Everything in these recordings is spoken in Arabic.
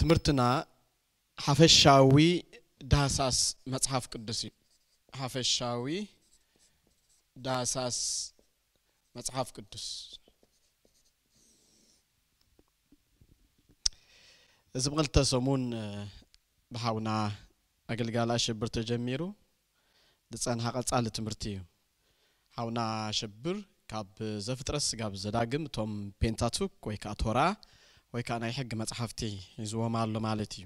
ትምህርትና ሓፈሻዊ ዳሳስ መፅሓፍ ቅዱስ እዩ ሓፈሻዊ ዳሳስ መፅሓፍ ቅዱስ እዚ ብክልተ ሰሙን ብሓውና ኣገልጋል ኣሸብር ተጀሚሩ ዝፀንሓ ቐጻሊ ትምህርቲ እዩ ሓውና ኣሸብር ካብ ዘፍጥረስ ጋብ ዘዳግም እቶም ፔንታቱክ ወይ ከዓ ቶራ ወይ ከዓ ናይ ሕጊ መፅሓፍቲ ሒዝዎም ኣሎ ማለት እዩ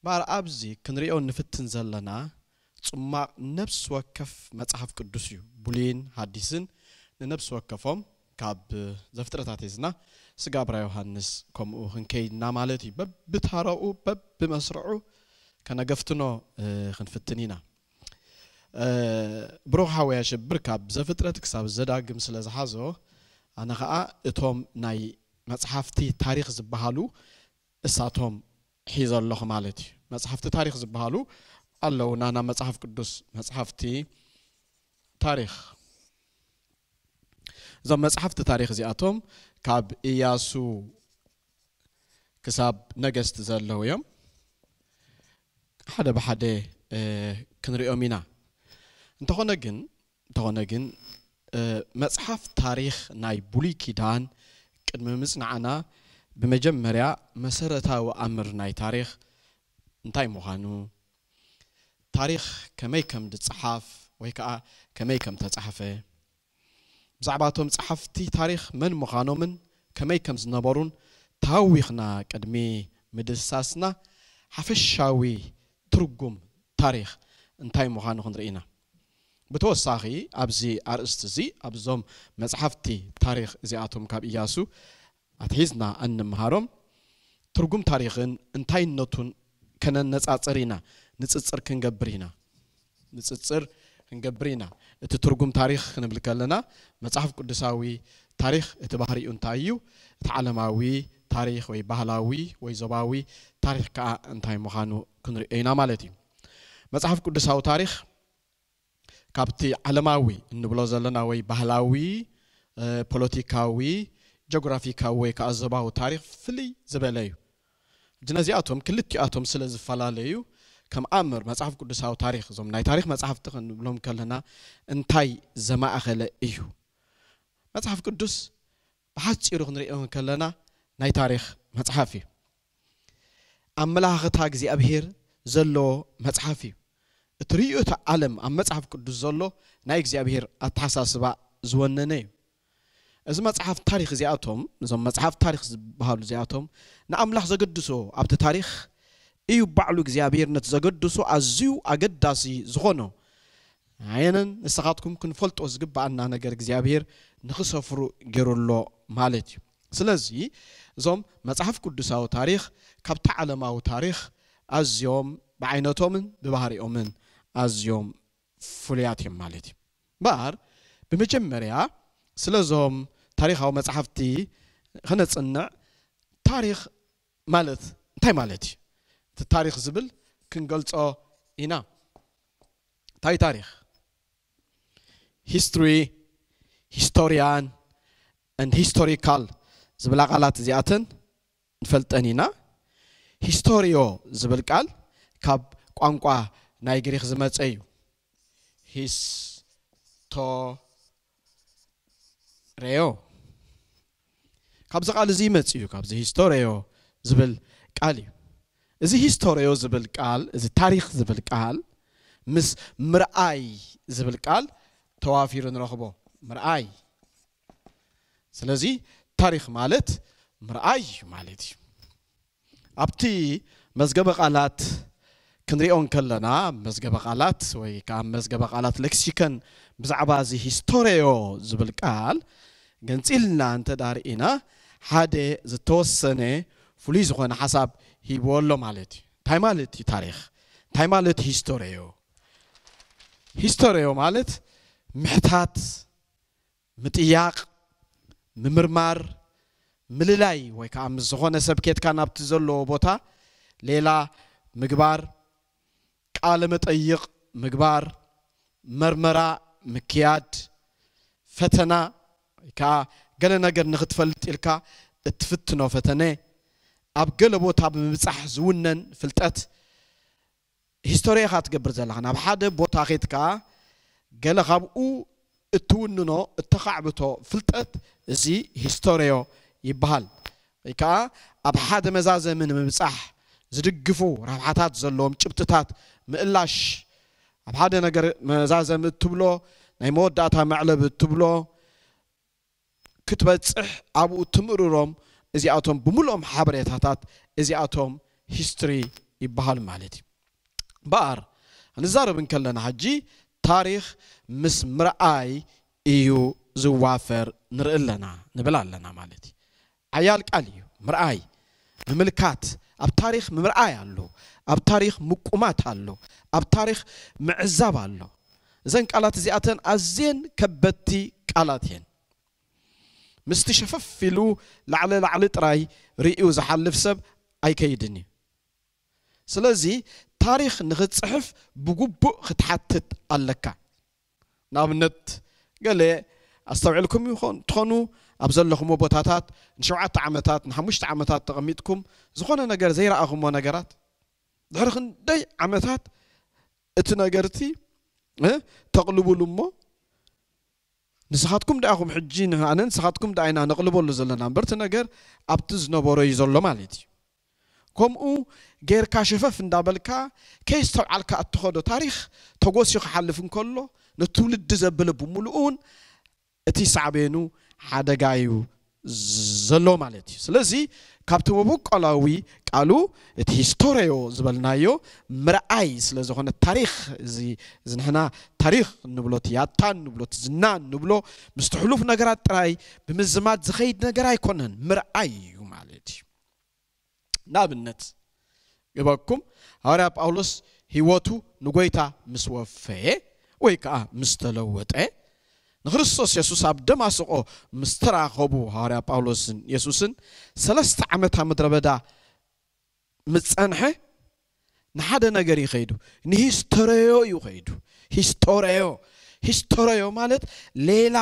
እምበር ኣብዚ ክንሪኦ ንፍትን ዘለና ፅማቕ ነብሲ ወከፍ መፅሓፍ ቅዱስ እዩ ብሉይን ሓዲስን ንነብሲ ወከፎም ካብ ዘፍጥረታት ሒዝና ስጋ ብራ ዮሃንስ ከምኡ ክንከይድና ማለት እዩ በብታረኡ በብመስርዑ ከነገፍትኖ ክንፍትን ኢና ብሮሃዊ ኣሸብር ካብ ዘፍጥረት ክሳብ ዘዳግም ስለ ዝሓዞ ኣነ ከዓ እቶም ናይ መፅሓፍቲ ታሪክ ዝበሃሉ እሳቶም ሒዘ ኣለኹ ማለት እዩ መፅሓፍቲ ታሪክ ዝበሃሉ ኣለዉ ናብ መፅሓፍ ቅዱስ መፅሓፍቲ ታሪክ እዞም መፅሓፍቲ ታሪክ እዚኣቶም ካብ እያሱ ክሳብ ነገስቲ ዘለው እዮም ሓደ ብሓደ ክንሪኦም ኢና እንተኾነ ግን እንተኾነ ግን መፅሓፍ ታሪክ ናይ ብሉይ ኪዳን قدمي مصنعنا بمجمريا مسرتاو امر ناي تاريخ انتاي موهانو تاريخ كمي كم تصحاف ويكا كمي كم تصحفه بزعباتهم صحفتي تاريخ من مخانو من كمي كم زنبرون تاويخنا قدمي مدساسنا حفشاوي ترقم تاريخ انتاي موهانو خندرينا ብተወሳኺ ኣብዚ ኣርእስቲ እዚ ኣብዞም መፅሓፍቲ ታሪክ እዚኣቶም ካብ እያሱ ኣትሒዝና እንምሃሮም ትርጉም ታሪክን እንታይነቱን ከነነፃፅር ኢና ንፅፅር ክንገብር ኢና ንፅፅር ክንገብር ኢና እቲ ትርጉም ታሪክ ክንብል ከለና መፅሓፍ ቅዱሳዊ ታሪክ እቲ ባህሪኡ እንታይ እዩ እቲ ዓለማዊ ታሪክ ወይ ባህላዊ ወይ ዞባዊ ታሪክ ከዓ እንታይ ምዃኑ ክንሪኦ ኢና ማለት እዩ መፅሓፍ ቅዱሳዊ ታሪክ كابتي علماوي نبلو زلنا وي بهلاوي بوليتيكاوي جغرافيكاوي كازباو تاريخ فلي زبلايو جنازياتهم اتوم كلتي اتوم سلاز فلاليو كم امر مصحف قدساو تاريخ زوم ناي تاريخ مصحف تخن نبلوم كلنا انتاي زما اخله ايو مصحف قدس بحث يروح نريو كلنا ناي تاريخ مصحفي املاحه تاع ابهير زلو مصحفي እትርእዮት ዓለም ኣብ መፅሓፍ ቅዱስ ዘሎ ናይ እግዚኣብሔር ኣተሓሳስባ ዝወነነ እዩ እዚ መፅሓፍ ታሪክ እዚኣቶም እዞም መፅሓፍ ታሪክ ዝበሃሉ እዚኣቶም ንኣምላኽ ዘገድሶ ኣብቲ ታሪክ እዩ ባዕሉ እግዚኣብሔር ነቲ ዘገድሶ ኣዝዩ ኣገዳሲ ዝኾኖ ኣየነን ንስኻትኩም ክንፈልጦ ዝግባአና ነገር እግዚኣብሔር ንክሰፍሩ ገይሩሎ ማለት እዩ ስለዚ እዞም መፅሓፍ ቅዱሳዊ ታሪክ ካብቲ ዓለማዊ ታሪክ ኣዝዮም ብዓይነቶምን ብባህሪኦምን አዝዮም ፍሉያት እዮም ማለት እዩ እምበር ብመጀመርያ ስለዞም ታሪካዊ መፅሓፍቲ ክነፅንዕ ታሪክ ማለት እንታይ ማለት እዩ እቲ ታሪክ ዝብል ክንገልፆ ኢና እንታይ ታሪክ ሂስትሪ ሂስቶሪያን ሂስቶሪካል ዝብላ ቃላት እዚኣተን ንፈልጠን ኢና ሂስቶሪዮ ዝብል ቃል ካብ ቋንቋ ናይ ግሪክ ዝመፀ እዩ ሂስቶሬዮ ካብዚ ቃል እዚ ይመፅ እዩ ካብዚ ሂስቶሬዮ ዝብል ቃል እዩ እዚ ሂስቶሬዮ ዝብል ቃል እዚ ታሪክ ዝብል ቃል ምስ ምርኣይ ዝብል ቃል ተዋፊሩ ንረኽቦ ምርኣይ ስለዚ ታሪክ ማለት ምርኣይ እዩ ማለት እዩ ኣብቲ መዝገበ ቃላት ክንሪኦን ከለና መዝገበ ቃላት ወይ ከዓ መዝገበ ቃላት ሌክሲከን ብዛዕባ እዚ ሂስቶሪዮ ዝብል ቃል ገንፂልና እንተ ዳርኢና ሓደ ዝተወሰነ ፍሉይ ዝኾነ ሓሳብ ሂብዎ ማለት እዩ እንታይ ማለት እዩ ታሪክ እንታይ ማለት ሂስቶሪዮ ሂስቶሪዮ ማለት ምሕታት ምጥያቅ ምምርማር ምልላይ ወይ ከዓ ምስ ዝኾነ ሰብ ኬትካ ናብቲ ዘለዎ ቦታ ሌላ ምግባር ቃለ መጠይቅ ምግባር፣ መርመራ ምክያድ፣ ፈተና ከዓ ገለ ነገር ንክትፈልጥ ኢልካ እትፍትኖ ፈተነ ኣብ ገለ ቦታ ብምብፃሕ ዝውነን ፍልጠት ሂስቶሪ ኢኻ ትገብር ዘለኻ ናብ ሓደ ቦታ ከይትካ ገለ ካብኡ እትውንኖ እተኻዕብቶ ፍልጠት እዚ ሂስቶሪዮ ይበሃል ወይ ከዓ ኣብ ሓደ መዛዘሚ ንምብፃሕ ዝድግፉ ረብሓታት ዘለዎም ጭብጥታት ምእላሽ ኣብ ሓደ ነገር መዛዘም እትብሎ ናይ መወዳእታ መዕለብ እትብሎ ክትበፅሕ ኣብኡ ትምርሮም እዚኣቶም ብምልኦም ሓበሬታታት እዚኣቶም ሂስትሪ ይበሃል ማለት እዩ እምበኣር ክንዛረብን ከለና ሕጂ ታሪክ ምስ ምርኣይ እዩ ዝዋፈር ንርኢ ኣለና ንብል ኣለና ማለት እዩ ዓያል ቃል እዩ ምርኣይ ምምልካት ኣብ ታሪክ ምርኣይ ኣሎ ኣብ ታሪክ ምቁማት ኣሎ ኣብ ታሪክ ምዕዛብ ኣሎ እዘን ቃላት እዚኣተን ኣዝየን ከበድቲ ቃላት እየን ምስቲ ሸፈፍ ኢሉ ላዕሊ ላዕሊ ጥራይ ርእዩ ዝሓልፍ ሰብ ኣይከይድን እዩ ስለዚ ታሪክ ንኽትፅሕፍ ብግቡእ ክትሓትት ኣለካ ንኣብነት ገለ ኣስተውዕልኩም ይኾን ትኾኑ ኣብ ዘለኹምዎ ቦታታት ንሸውዓተ ዓመታት ንሓሙሽተ ዓመታት ተቐሚጥኩም ዝኾነ ነገር ዘይረኣኹምዎ ነገራት ድሕሪ ክንደይ ዓመታት እቲ ነገርቲ ተቕልብሉ እሞ ንስኻትኩም ደኣኹም ሕጂ ንኣነ ንስኻትኩም ዳ ኢና ነቕልበሉ ዘለና እምበር እቲ ነገር ኣብቲ ዝነበሮ እዩ ዘሎ ማለት እዩ ከምኡ ጌርካ ሸፈፍ እንዳበልካ ከይዝተብዓልካ እትኸዶ ታሪክ ተጎሲኡ ክሓልፍ እንከሎ ንትውልዲ ዘብለ ብምሉእ እውን እቲ ሳዕቤኑ ሓደጋ እዩ ዘሎ ማለት እዩ ስለዚ ካብቲ ውቡቀላዊ ቃሉ እቲ ሂስቶሪዮ ዝበልናዮ ምርኣይ ስለ ዝኾነ ታሪክ እዚ ዝንሕና ታሪክ ንብሎ እቲ ያታ ንብሎ እቲ ዝና ንብሎ ምስ ትሕሉፍ ነገራት ጥራይ ብምዝማት ዝኸይድ ነገር ኣይኮነን ምርኣይ እዩ ማለት እዩ ንኣብነት ግበኩም ሃዋርያ ጳውሎስ ሂወቱ ንጎይታ ምስ ወፈየ ወይ ከዓ ምስ ተለወጠ ንክርስቶስ የሱስ ኣብ ደማስቆ ምስ ተራኸቡ ሃዋርያ ጳውሎስን የሱስን ሰለስተ ዓመት ኣብ ምድረ በዳ ምፀንሐ ንሓደ ነገር ይኸይዱ ንሂስቶሬዮ እዩ ኸይዱ ሂስቶሬዮ ሂስቶሬዮ ማለት ሌላ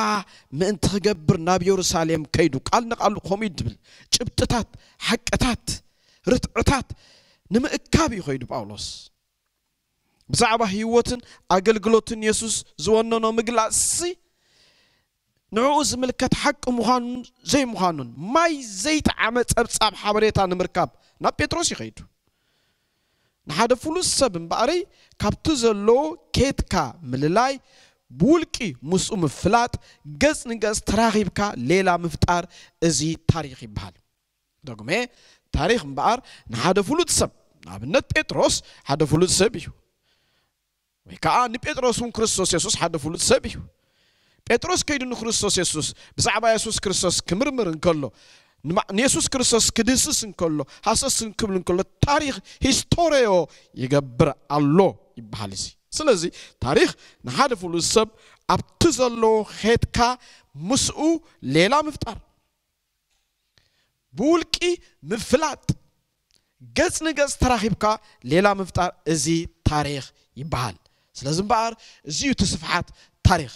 ምእንቲ ክገብር ናብ የሩሳሌም ከይዱ ቃል ንቓሉ ከምኡ እዩ ድብል ጭብጥታት ሓቅታት ርትዕታት ንምእካብ እዩ ኸይዱ ጳውሎስ ብዛዕባ ህይወትን ኣገልግሎትን የሱስ ዝወነኖ ምግላፅ ንዕኡ ዝምልከት ሓቂ ምዃኑን ዘይምዃኑን ማይ ዘይጠዓመ ፀብጻብ ሓበሬታ ንምርካብ ናብ ጴጥሮስ ይኸይዱ ንሓደ ፍሉስ ሰብ እምበኣረይ ካብቲ ዘሎ ኬትካ ምልላይ ብውልቂ ምስኡ ምፍላጥ ገጽ ንገጽ ተራኺብካ ሌላ ምፍጣር እዚ ታሪክ ይበሃል ደግሜ ታሪክ እምበኣር ንሓደ ፍሉጥ ሰብ ንኣብነት ጴጥሮስ ሓደ ፍሉጥ ሰብ እዩ ወይ ከዓ ንጴጥሮስ እውን ክርስቶስ የሱስ ሓደ ፍሉጥ ሰብ እዩ ጴጥሮስ ከይድኑ ክርስቶስ የሱስ ብዛዕባ የሱስ ክርስቶስ ክምርምር እንከሎ ንየሱስ ክርስቶስ ክድስስ እንከሎ ሃሰስ ክብል እንከሎ ታሪክ ሂስቶሪዮ ይገብር ኣሎ ይበሃል እዚ ስለዚ ታሪክ ንሓደ ፍሉጥ ሰብ ኣብቲ ዘሎ ሄትካ ምስኡ ሌላ ምፍጣር ብውልቂ ምፍላጥ ገጽ ንገጽ ተራኺብካ ሌላ ምፍጣር እዚ ታሪክ ይበሃል ስለዚ እምበኣር እዚዩ እቲ ስፍሓት ታሪክ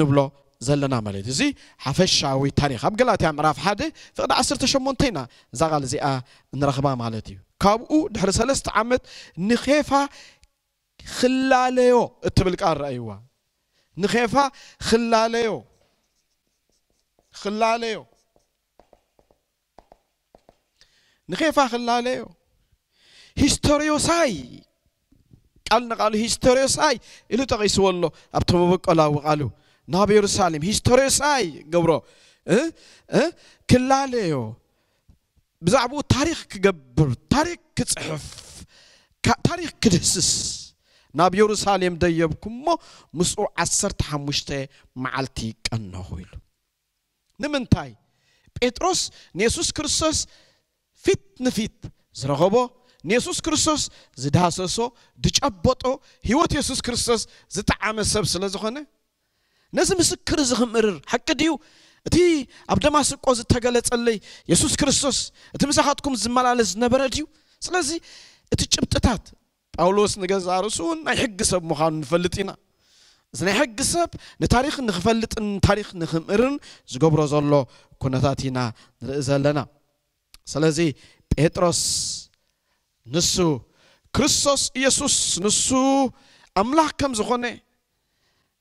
نبلو زلنا مالتي زي حفشاوي تاريخ ابغلاتي امراف هادي فقد عسرتش مونتينا زغال زي ا نرغبا مالتي كابو او درسلست عمت نخيفا خلاليو تبلك ايوا نخيفا خلاليو خلاليو نخيفا خلاليو هيستوريو ساي قال نقال هيستوريو ساي الو تقيس والله ابتو بقلاو قالو, ናብ ኢየሩሳሌም ሂስቶሪሳይ ገብሮ ክላለዮ ብዛዕባኡ ታሪክ ክገብር ታሪክ ክፅሕፍ ታሪክ ክድህስስ ናብ ኢየሩሳሌም ደየብኩ እሞ ምስኡ 15 መዓልቲ ቀነኹ ኢሉ ንምንታይ ጴጥሮስ ንየሱስ ክርስቶስ ፊት ንፊት ዝረኸቦ ንየሱስ ክርስቶስ ዝዳሰሶ ዝጨበጦ ሂወት የሱስ ክርስቶስ ዝጠዓመ ሰብ ስለ ዝኾነ نزم سكر زغمرر حق ديو تي أبدا ما سقوز تجلس الله يسوع كريستوس تمسحاتكم زملا لزنبر ديو سلازي تجبتتات ጳውሎስ ንገዛርሱን ናይ ሕጊ ሰብ ምዃኑ ንፈልጥ ኢና እዚ ናይ ሕጊ ሰብ ንታሪክ ንክፈልጥን ታሪክ ንክምእርን ዝገብሮ ዘሎ ኩነታት ኢና ንርኢ ዘለና ስለዚ ጴጥሮስ ንሱ ክርስቶስ ኢየሱስ ንሱ ኣምላኽ ከም ዝኾነ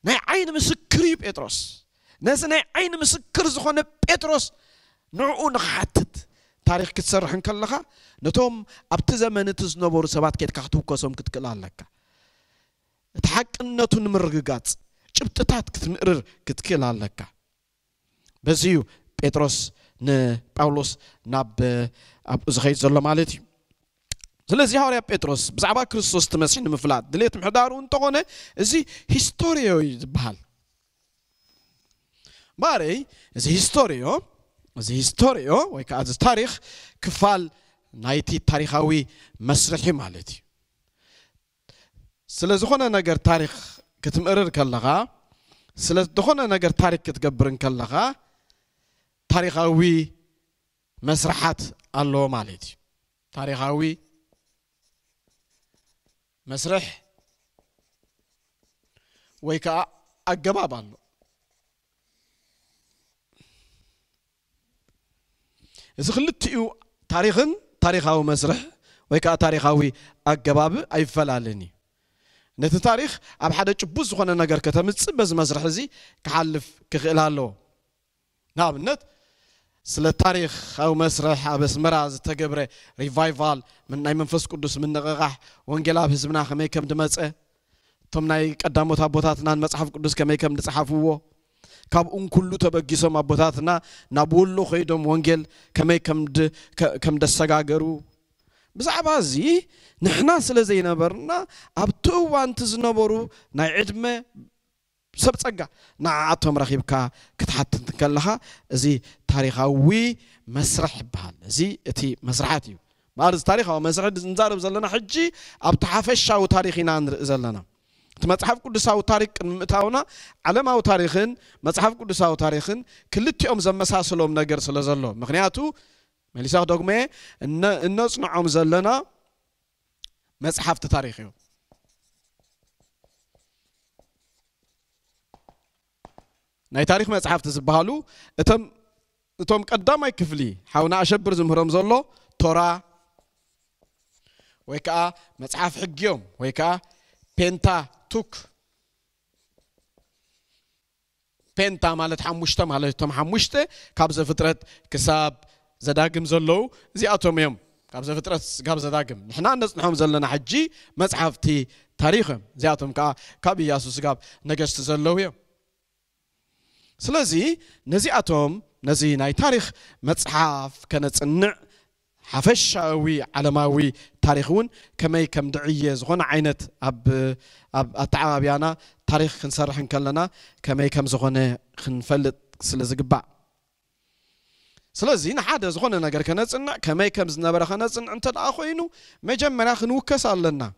ናይ ዓይኒ ምስክር እዩ ጴጥሮስ ነዚ ናይ ዓይኒ ምስክር ዝኾነ ጴጥሮስ ንዕኡ ንክሓትት ታሪክ ክትሰርሕ እንከለኻ ነቶም ኣብቲ ዘመን እቲ ዝነበሩ ሰባት ኬትካ ክትውከሶም ክትክእል ኣለካ እቲ ሓቅነቱ ንምርግጋፅ ጭብጥታት ክትምእርር ክትክእል ኣለካ በዚ እዩ ጴጥሮስ ንጳውሎስ ናብ ኣብኡ ዝኸይድ ዘሎ ማለት እዩ ስለዚ ሐዋርያ ጴጥሮስ ብዛዕባ ክርስቶስ ትመስል ንምፍላጥ ድሌት ምሕዳሩ እንተኾነ እዚ ሂስቶሪዮ እዩ ዝበሃል ባረይ እዚ ሂስቶሪዮ እዚ ሂስቶሪዮ ወይ ከዓ እዚ ታሪክ ክፋል ናይቲ ታሪካዊ መስርሒ ማለት እዩ ስለ ዝኾነ ነገር ታሪክ ክትምእርር ከለኻ ስለ ዝኾነ ነገር ታሪክ ክትገብር ከለኻ ታሪካዊ መስርሓት ኣለዎ ማለት እዩ ታሪካዊ መስርሕ ወይ ከዓ ኣገባብ ኣሎ እዚ ክልቲኡ ታሪኽን ታሪኻዊ መስርሕ ወይ ከዓ ታሪኻዊ ኣገባብ ኣይፈላለን እዩ ነቲ ታሪክ ኣብ ሓደ ጭቡጥ ዝኾነ ነገር ከተምፅእ በዚ መስርሕ እዚ ክሓልፍ ክኽእል ኣለዎ ንኣብነት ስለ ታሪክ ኣብ መስርሕ ኣብ ኣስመራ ዝተገብረ ሪቫይቫል ናይ መንፈስ ቅዱስ ምንቕቓሕ ወንጌል ኣብ ህዝብና ከመይ ከም ድመፀ እቶም ናይ ቀዳሞት ኣቦታትና መፅሓፍ ቅዱስ ከመይ ከም ድፅሓፍዎ ካብኡ ኩሉ ተበጊሶም ኣቦታትና ናብ ወሎ ኮይዶም ወንጌል ከመይ ከም ደሰጋገሩ ብዛዕባ እዚ ንሕና ስለ ዘይነበርና ኣብቲ እዋንቲ ዝነበሩ ናይ ዕድመ ሰብ ፀጋ ንዓኣቶም ረኺብካ ክትሓትት ከለኻ እዚ ታሪኻዊ መስርሕ ይበሃል እዚ እቲ መስርሓት እዩ ማለት እዚ ታሪኻዊ መስርሒ ንዛረብ ዘለና ሕጂ ኣብቲ ሓፈሻዊ ታሪክ ኢና ንርኢ ዘለና እቲ መፅሓፍ ቅዱሳዊ ታሪክ ቅድሚምእታውና ዓለማዊ ታሪክን መፅሓፍ ቅዱሳዊ ታሪክን ክልቲኦም ዘመሳስሎም ነገር ስለ ዘሎ ምክንያቱ መሊሳ ደግመ እነፅንዖም ዘለና መፅሓፍቲ ታሪክ እዩ ናይ ታሪክ መፅሓፍቲ ዝበሃሉ እቶም እቶም ቀዳማይ ክፍሊ ሓውና ኣሸብር ዝምህሮም ዘሎ ቶራ ወይ ከዓ መፅሓፍ ሕጊ እዮም ወይ ከዓ ፔንታ ቱክ ፔንታ ማለት ሓሙሽተ ማለት እቶም ሓሙሽተ ካብ ዘፍጥረት ክሳብ ዘዳግም ዘለዉ እዚኣቶም እዮም ካብ ዘፍጥረት ካብ ዘዳግም ንሕና ነፅንሖም ዘለና ሕጂ መፅሓፍቲ ታሪክ እዮም እዚኣቶም ከዓ ካብ እያሱ ስጋብ ነገስቲ ዘለዉ እዮም ስለዚ ነዚኣቶም نزي ناي تاريخ متصحف كنتصنع حفشاوي علماوي تاريخون كمي كم دعيه زغون عينت اب اب اتعابيانا تاريخ كنسرح كلنا كمي كم زغون خنفلت سلازقبا سلازين حدا زغون نغير كنتصنع كمي كم زنبر خنصن انت الاخوينو مجمرا خنوكس علنا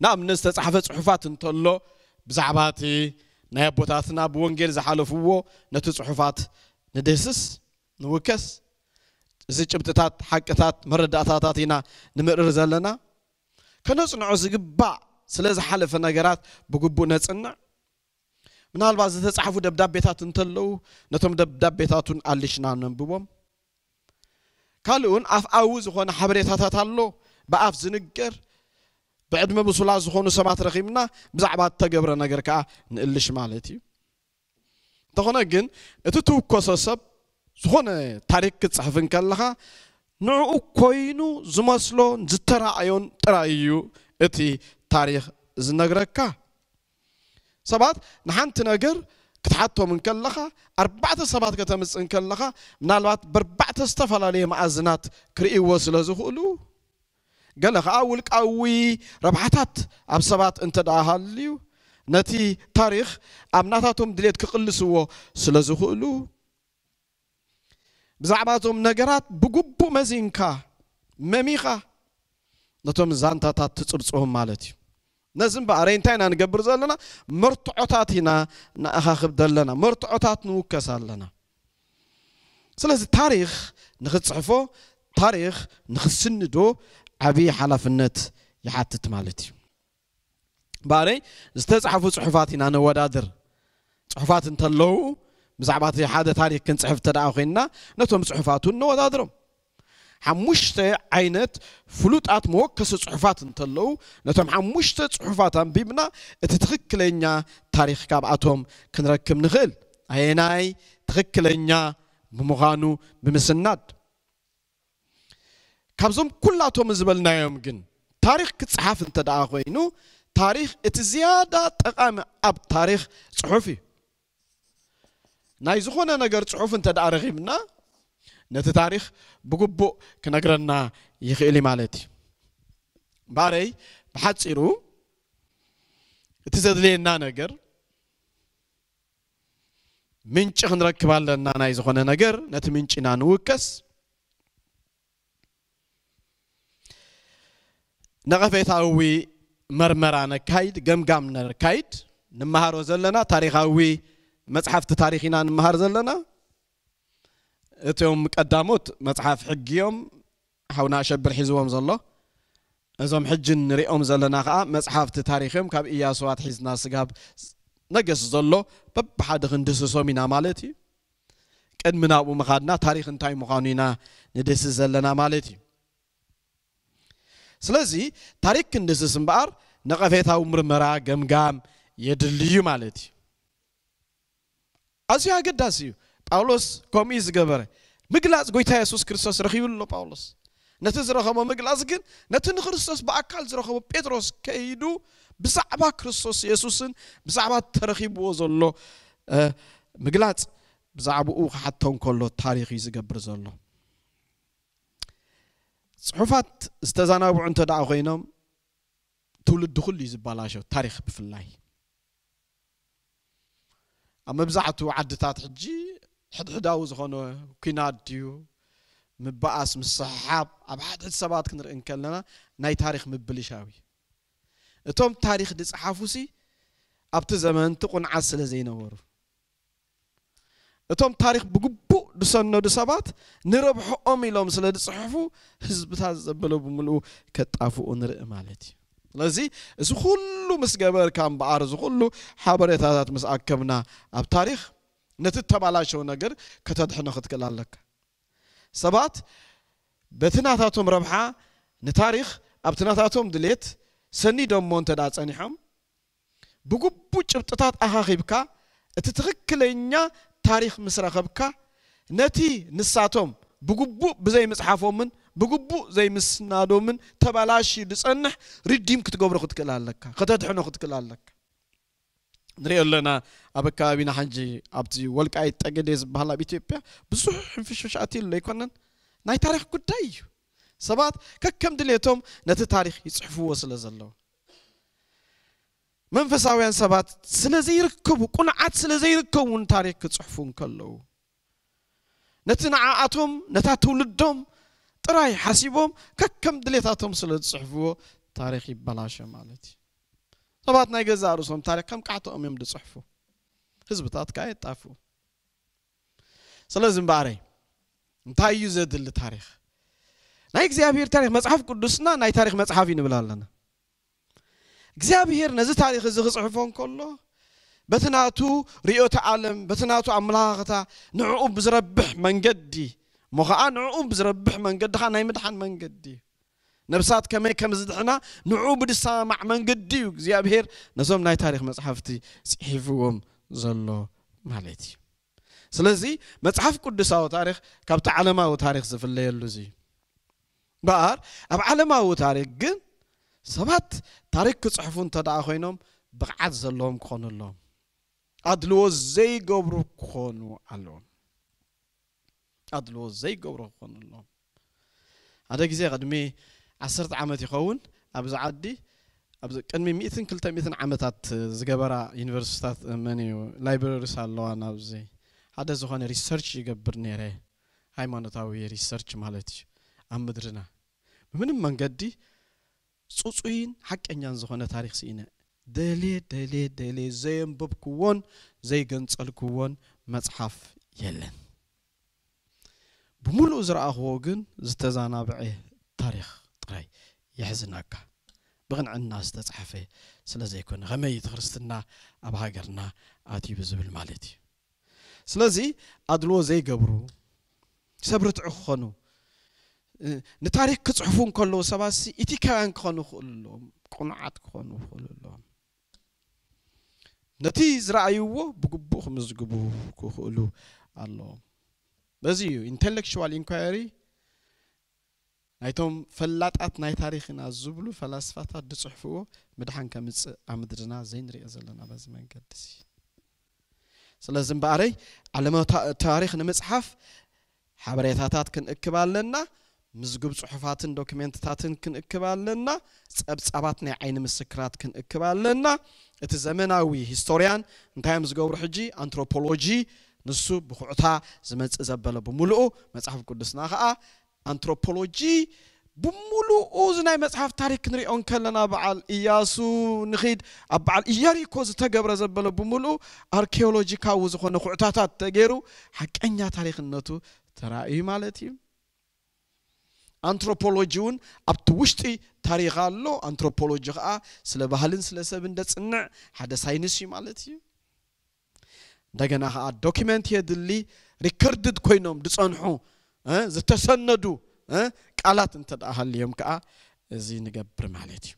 نعم نستصحف حفاتن انتلو بزعباتي ናይ ኣቦታትና ብወንጌል ዝሓለፍዎ ነቲ ፅሑፋት ንደህስስ ንውከስ እዚ ጭብጥታት ሓቅታት መረዳእታታት ኢና ንምርር ዘለና ከነፅንዖ ዝግባእ ስለ ዝሓለፈ ነገራት ብግቡእ ነፅንዕ ምናልባት ዝተፃሕፉ ደብዳቤታት እንተለዉ ነቶም ደብዳቤታቱን ኣልሽና ነንብቦም ካልእ እውን ኣፍኣዊ ዝኾነ ሓበሬታታት ኣሎ ብኣፍ ዝንገር ብዕድመ ብሱላ ዝኾኑ ሰባት ረኺብና ብዛዕባ እተገብረ ነገር ከዓ ንእልሽ ማለት እዩ እንተኾነ ግን እቲ ትውከሶ ሰብ ዝኾነ ታሪክ ክትፅሕፍን ከለኻ ንዕኡ ኮይኑ ዝመስሎን ዝተረኣዮን ጥራይ እዩ እቲ ታሪክ ዝነግረካ ሰባት ንሓንቲ ነገር ክትሓቶም ከለኻ ኣርባዕተ ሰባት ከተምፅእ ከለኻ ምናልባት ብኣርባዕተ ዝተፈላለየ መኣዝናት ክርእይዎ ስለ ዝኽእሉ ገለ ከዓ ውልቃዊ ረብሓታት ኣብ ሰባት እንተ ደኣ ሃልዩ ነቲ ታሪክ ኣብ ናታቶም ድሌት ክቅልስዎ ስለ ዝኽእሉ ብዛዕባ እቶም ነገራት ብግቡእ መዚንካ መሚኻ ነቶም ዛንታታት ትፅብፅቦም ማለት እዩ ነዚ እምበኣረ እንታይ ኢና ንገብር ዘለና መርትዖታት ኢና ንኣኻኽብ ዘለና መርትዖታት ንውከስ ኣለና ስለዚ ታሪክ ንክፅሕፎ ታሪክ ንክስንዶ ዓብዪ ሓላፍነት ይሓትት ማለት እዩ ባረይ ዝተፃሓፉ ፅሑፋት ኢና ነወዳድር ፅሑፋት እንተለዉ ብዛዕባ እቲ ሓደ ታሪክ ክንፅሕፍ ተደኣ ኮይንና ነቶም ፅሑፋት እውን ነወዳድሮም ሓሙሽተ ዓይነት ፍሉጣት መወከሲ ፅሑፋት እንተለዉ ነቶም ሓሙሽተ ፅሑፋት ኣንቢብና እቲ ትኽክለኛ ታሪክ ካብኣቶም ክንረክብ ንኽእል ኣየናይ ትኽክለኛ ብምዃኑ ብምስናድ ካብዞም ኩላቶም ዝበልናዮም ግን ታሪክ ክፅሓፍ እንተ ደኣ ኮይኑ ታሪክ እቲ ዝያዳ ጠቃሚ ኣብ ታሪክ ፅሑፍ እዩ ናይ ዝኾነ ነገር ፅሑፍ እንተ ደኣ ረኺብና ነቲ ታሪክ ብግቡእ ክነግረና ይኽእል እዩ ማለት እዩ እምበረይ ብሓፂሩ እቲ ዘድልየና ነገር ምንጭ ክንረክብ ኣለና ናይ ዝኾነ ነገር ነቲ ምንጭና ንውከስ نغفيتاوي مرمرانا كايد جمجمنا كايد نمهارو زلنا تاريخاوي متحف تاريخنا نمهار زلنا اتيوم متحف مصحف حجيوم حونا شبر حزوم زلو ازوم حجن ريوم زلنا خا مصحف تاريخهم كاب اياسوات حزنا سغاب نجس زلو بب حد هندس سومينا مالتي قد منا ابو تاريخ انتاي مخانينا ندس زلنا مالتي ስለዚህ ታሪክ እንደዚህ ስምበአር ነቀፌታው ምርመራ ገምጋም የድልዩ ማለት እዩ ኣዝዩ ኣገዳሲ እዩ ጳውሎስ ከምኡ ዝገበረ ምግላፅ ጎይታ የሱስ ክርስቶስ ረኪቡሎ ጳውሎስ ነቲ ዝረኸቦ ምግላፅ ግን ነቲ ንክርስቶስ ብኣካል ዝረኸቦ ጴጥሮስ ከይዱ ብዛዕባ ክርስቶስ የሱስን ብዛዕባ ተረኺብዎ ዘሎ ምግላፅ ብዛዕባኡ ክሓቶ እንከሎ ታሪክ እዩ ዝገብር ዘሎ ፅሑፋት ዝተዘናግዑ እንተ ደኣ ኮይኖም ትውልዲ ኩሉ እዩ ዝበላሸው ታሪክ ብፍላይ ኣብ መብዛሕትኡ ዓድታት ሕጂ ሕድሕዳዊ ዝኾነ ኩናት ድዩ ምበኣስ ምስሕሓብ ኣብ ሓድሕድ ሰባት ክንርኢ ከለና ናይ ታሪክ ምብልሻዊ እቶም ታሪክ ዝፀሓፉሲ ኣብቲ ዘመንቲ ቁንዓት ስለ ዘይነበሩ እቶም ታሪክ ብግቡእ ዝሰነዱ ሰባት ንረብሖኦም ኢሎም ስለ ዝፅሕፉ ህዝብታት ዘበለ ብምልኡ ከጣፍኡ ንርኢ ማለት እዩ ስለዚ እዚ ኩሉ ምስ ገበርካ እምበኣር እዚ ኩሉ ሓበሬታታት ምስ ኣከብና ኣብ ታሪክ ነቲ ተባላሸው ነገር ከተድሕኖ ክትክእል ኣለካ ሰባት በቲ ናታቶም ረብሓ ንታሪክ ኣብቲ ናታቶም ድሌት ሰኒዶ እሞ እንተ ዳ ፀኒሖም ብግቡእ ጭብጥታት ኣኻኺብካ እቲ ትኽክለኛ ታሪክ ምስ ረኸብካ ነቲ ንሳቶም ብግቡእ ብዘይምፅሓፎምን ብግቡእ ዘይምስናዶምን ተባላሽዩ ዝፀንሕ ሪዲም ክትገብሮ ክትክእል ኣለካ ከተድሕኖ ክትክእል ኣለካ ንሪኦ ኣለና ኣብ ኣከባቢና ሓንጂ ኣብቲ ወልቃይት ጠገዴ ዝበሃል ኣብ ኢትዮጵያ ብዙሕ ሕንፍሽፍሽ ኣትሉ ኣይኮነን ናይ ታሪክ ጉዳይ እዩ ሰባት ከከም ድሌቶም ነቲ ታሪክ ይፅሕፍዎ ስለ ዘለዉ መንፈሳውያን ሰባት ስለ ዘይርከቡ ቁንዓት ስለ ዘይርከቡ እውን ታሪክ ክፅሕፉ እንከለዉ ነቲ ንዓኣቶም ነታ ትውልዶም ጥራይ ሓሲቦም ከከም ድሌታቶም ስለ ዝፅሕፍዎ ታሪክ ይበላሸ ማለት እዩ ሰባት ናይ ገዛ ርእሶም ታሪክ ከም ቃዕትኦም እዮም ድፅሕፉ ህዝብታት ከዓ የጣፍኡ ስለዚ እምበኣረይ እንታይ እዩ ዘድሊ ታሪክ ናይ እግዚኣብሔር ታሪክ መፅሓፍ ቅዱስና ናይ ታሪክ መፅሓፍ እዩ ንብል ኣለና እግዚአብሔር ነዚ ታሪክ እዚ ክፅሕፎን ከሎ በቲ ናቱ ርዮተ ዓለም በቲ ናቱ ኣመለኻኽታ ንዕኡ ብዝረብሕ መንገዲ እሞ ከዓ ንዕኡ ብዝረብሕ መንገዲ ከዓ ናይ ምድሓን መንገዲ እዩ ነብሳት ከመይ ከም ዝድሕና ንዕኡ ብድሰማዕ መንገዲ እዩ እግዚኣብሔር ነዞም ናይ ታሪክ መፅሓፍቲ ፅሒፍዎም ዘሎ ማለት እዩ ስለዚ መፅሓፍ ቅዱሳዊ ታሪክ ካብቲ ዓለማዊ ታሪክ ዝፍለየሉ እዩ በኣር ኣብ ዓለማዊ ታሪክ ግን ሰባት ታሪክ ክፅሕፉ እንተ ደኣ ኮይኖም ብቕዓት ዘለዎም ክኾኑ ኣለዎም ኣድልዎ ዘይገብሩ ክኾኑ ኣለዎም ኣድልዎ ዘይገብሩ ክኾኑ ኣለዎም ሓደ ግዜ ቅድሚ ዓሰርተ ዓመት ይኸውን ኣብዚ ዓዲ ኣብዚ ቅድሚ ሚእትን ክልተ ሚእትን ዓመታት ዝገበራ ዩኒቨርሲቲታት መን እዩ ላይብረሪስ ኣለዋ ናብዚ ሓደ ዝኾነ ሪሰርች ይገብር ነይረ ሃይማኖታዊ ሪሰርች ማለት እዩ ኣብ ምድርና ብምንም መንገዲ ፅፁይን ሓቀኛን ዝኾነ ታሪክ ስኢነ ደልየ ደልየ ደልየ ዘየንበብክዎን ዘይገንፀልክዎን መፅሓፍ የለን ብሙሉእ ዝረኣኽዎ ግን ዝተዛናብዐ ታሪክ ጥራይ የሕዝናካ ብቕንዕና ዝተፃሓፈ ስለ ዘይኮነ ከመይ እቲ ክርስትና ኣብ ሃገርና ኣትዩ ብዝብል ማለት እዩ ስለዚ ኣድልዎ ዘይገብሩ ሰብ ርትዑ ክኾኑ ንታሪክ ክፅሕፉ እንከለዉ ሰባሲ እቲ ከበን ክኾኑ ይኽእሉ ኣለዎም ቁኑዓት ክኾኑ ይኽእሉ ኣለዎም ነቲ ዝረኣይዎ ብግቡእ ክምዝግቡ ክኽእሉ ኣለዎም በዚ እዩ ኢንተሌክሽዋል ኢንኳሪ ናይቶም ፈላጣት ናይ ታሪክ ኢና ዝብሉ ፈላስፋታት ድፅሕፍዎ ምድሓን ከምፅእ ኣብ ምድርና ዘይንሪኦ ዘለና በዚ መንገዲ እዚ ስለዚ እምበኣረይ ዓለማዊ ታሪክ ንምፅሓፍ ሓበሬታታት ክንእክብ ኣለና مزجوب صحفاتن دوكيمنتاتن كن اكبالنا صبصاباتنا عين مسكرات كن اكبالنا ات زمناوي هيستوريان انتاي مزجوب رحجي انثروبولوجي نسو بخعتا زمص زبله بملؤ مصحف قدسنا خا انثروبولوجي بملؤ زناي مصحف تاريخ نريون كلنا بعال اياسو نخيد ابعال اياريكو زتغبر زبله بملؤ اركيولوجيكاو زخونه خعتاتات تغيرو حقنيا تاريخ نتو تراي مالتي ኣንትሮፖሎጂ እውን ኣብቲ ውሽጢ ታሪክ ኣሎ ኣንትሮፖሎጂ ከዓ ስለ ባህልን ስለ ሰብ እንደፅንዕ ሓደ ሳይንስ እዩ ማለት እዩ እንደገና ከዓ ዶኪመንት የድሊ ሪከርድድ ኮይኖም ድፀንሑ ዝተሰነዱ ቃላት እንተ ደኣ ሃልዮም ከዓ እዚ ንገብር ማለት እዩ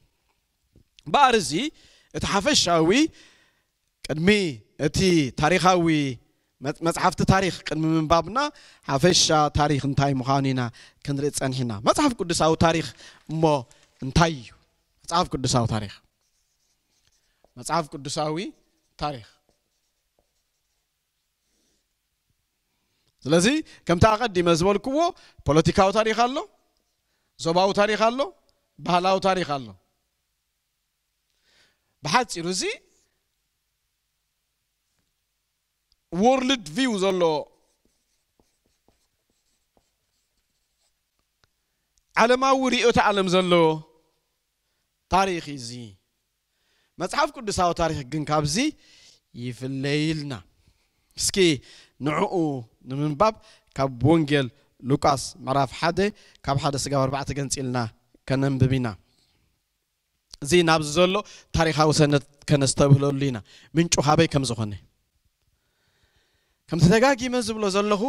እምበኣር እዚ እቲ ሓፈሻዊ ቅድሚ እቲ ታሪካዊ መፅሓፍቲ ታሪክ ቅድሚ ምንባብና ሓፈሻ ታሪክ እንታይ ምዃኑ ኢና ክንርኢ ፀኒሕና መፅሓፍ ቅዱሳዊ ታሪክ እሞ እንታይ እዩ መፅሓፍ ቅዱሳዊ ታሪክ መፅሓፍ ቅዱሳዊ ታሪክ ስለዚ ከምቲ ኣቐዲመ ዝበልክዎ ፖለቲካዊ ታሪክ ኣሎ ዞባዊ ታሪክ ኣሎ ባህላዊ ታሪክ ኣሎ ብሓፂሩ እዚ وورلد فيوز الله ዓለማዊ ርዮተ ዓለም ዘለዎ ታሪክ እዚ መፅሓፍ ቅዱሳዊ ታሪክ ግን ካብዚ ይፍለይ ኢልና እስኪ ንዕኡ ንምንባብ ካብ ወንጌል ሉቃስ ምዕራፍ ሓደ ካብ ሓደ ስጋብ ኣርባዕተ ገንፂልና ከነንብብ ኢና እዚ ናብዚ ዘሎ ታሪካዊ ሰነት ከነስተብህለሉ ኢና ምንጩ ሃበይ ከም ዝኾነ ከምቲ ደጋጊመ ዝብሎ ዘለኹ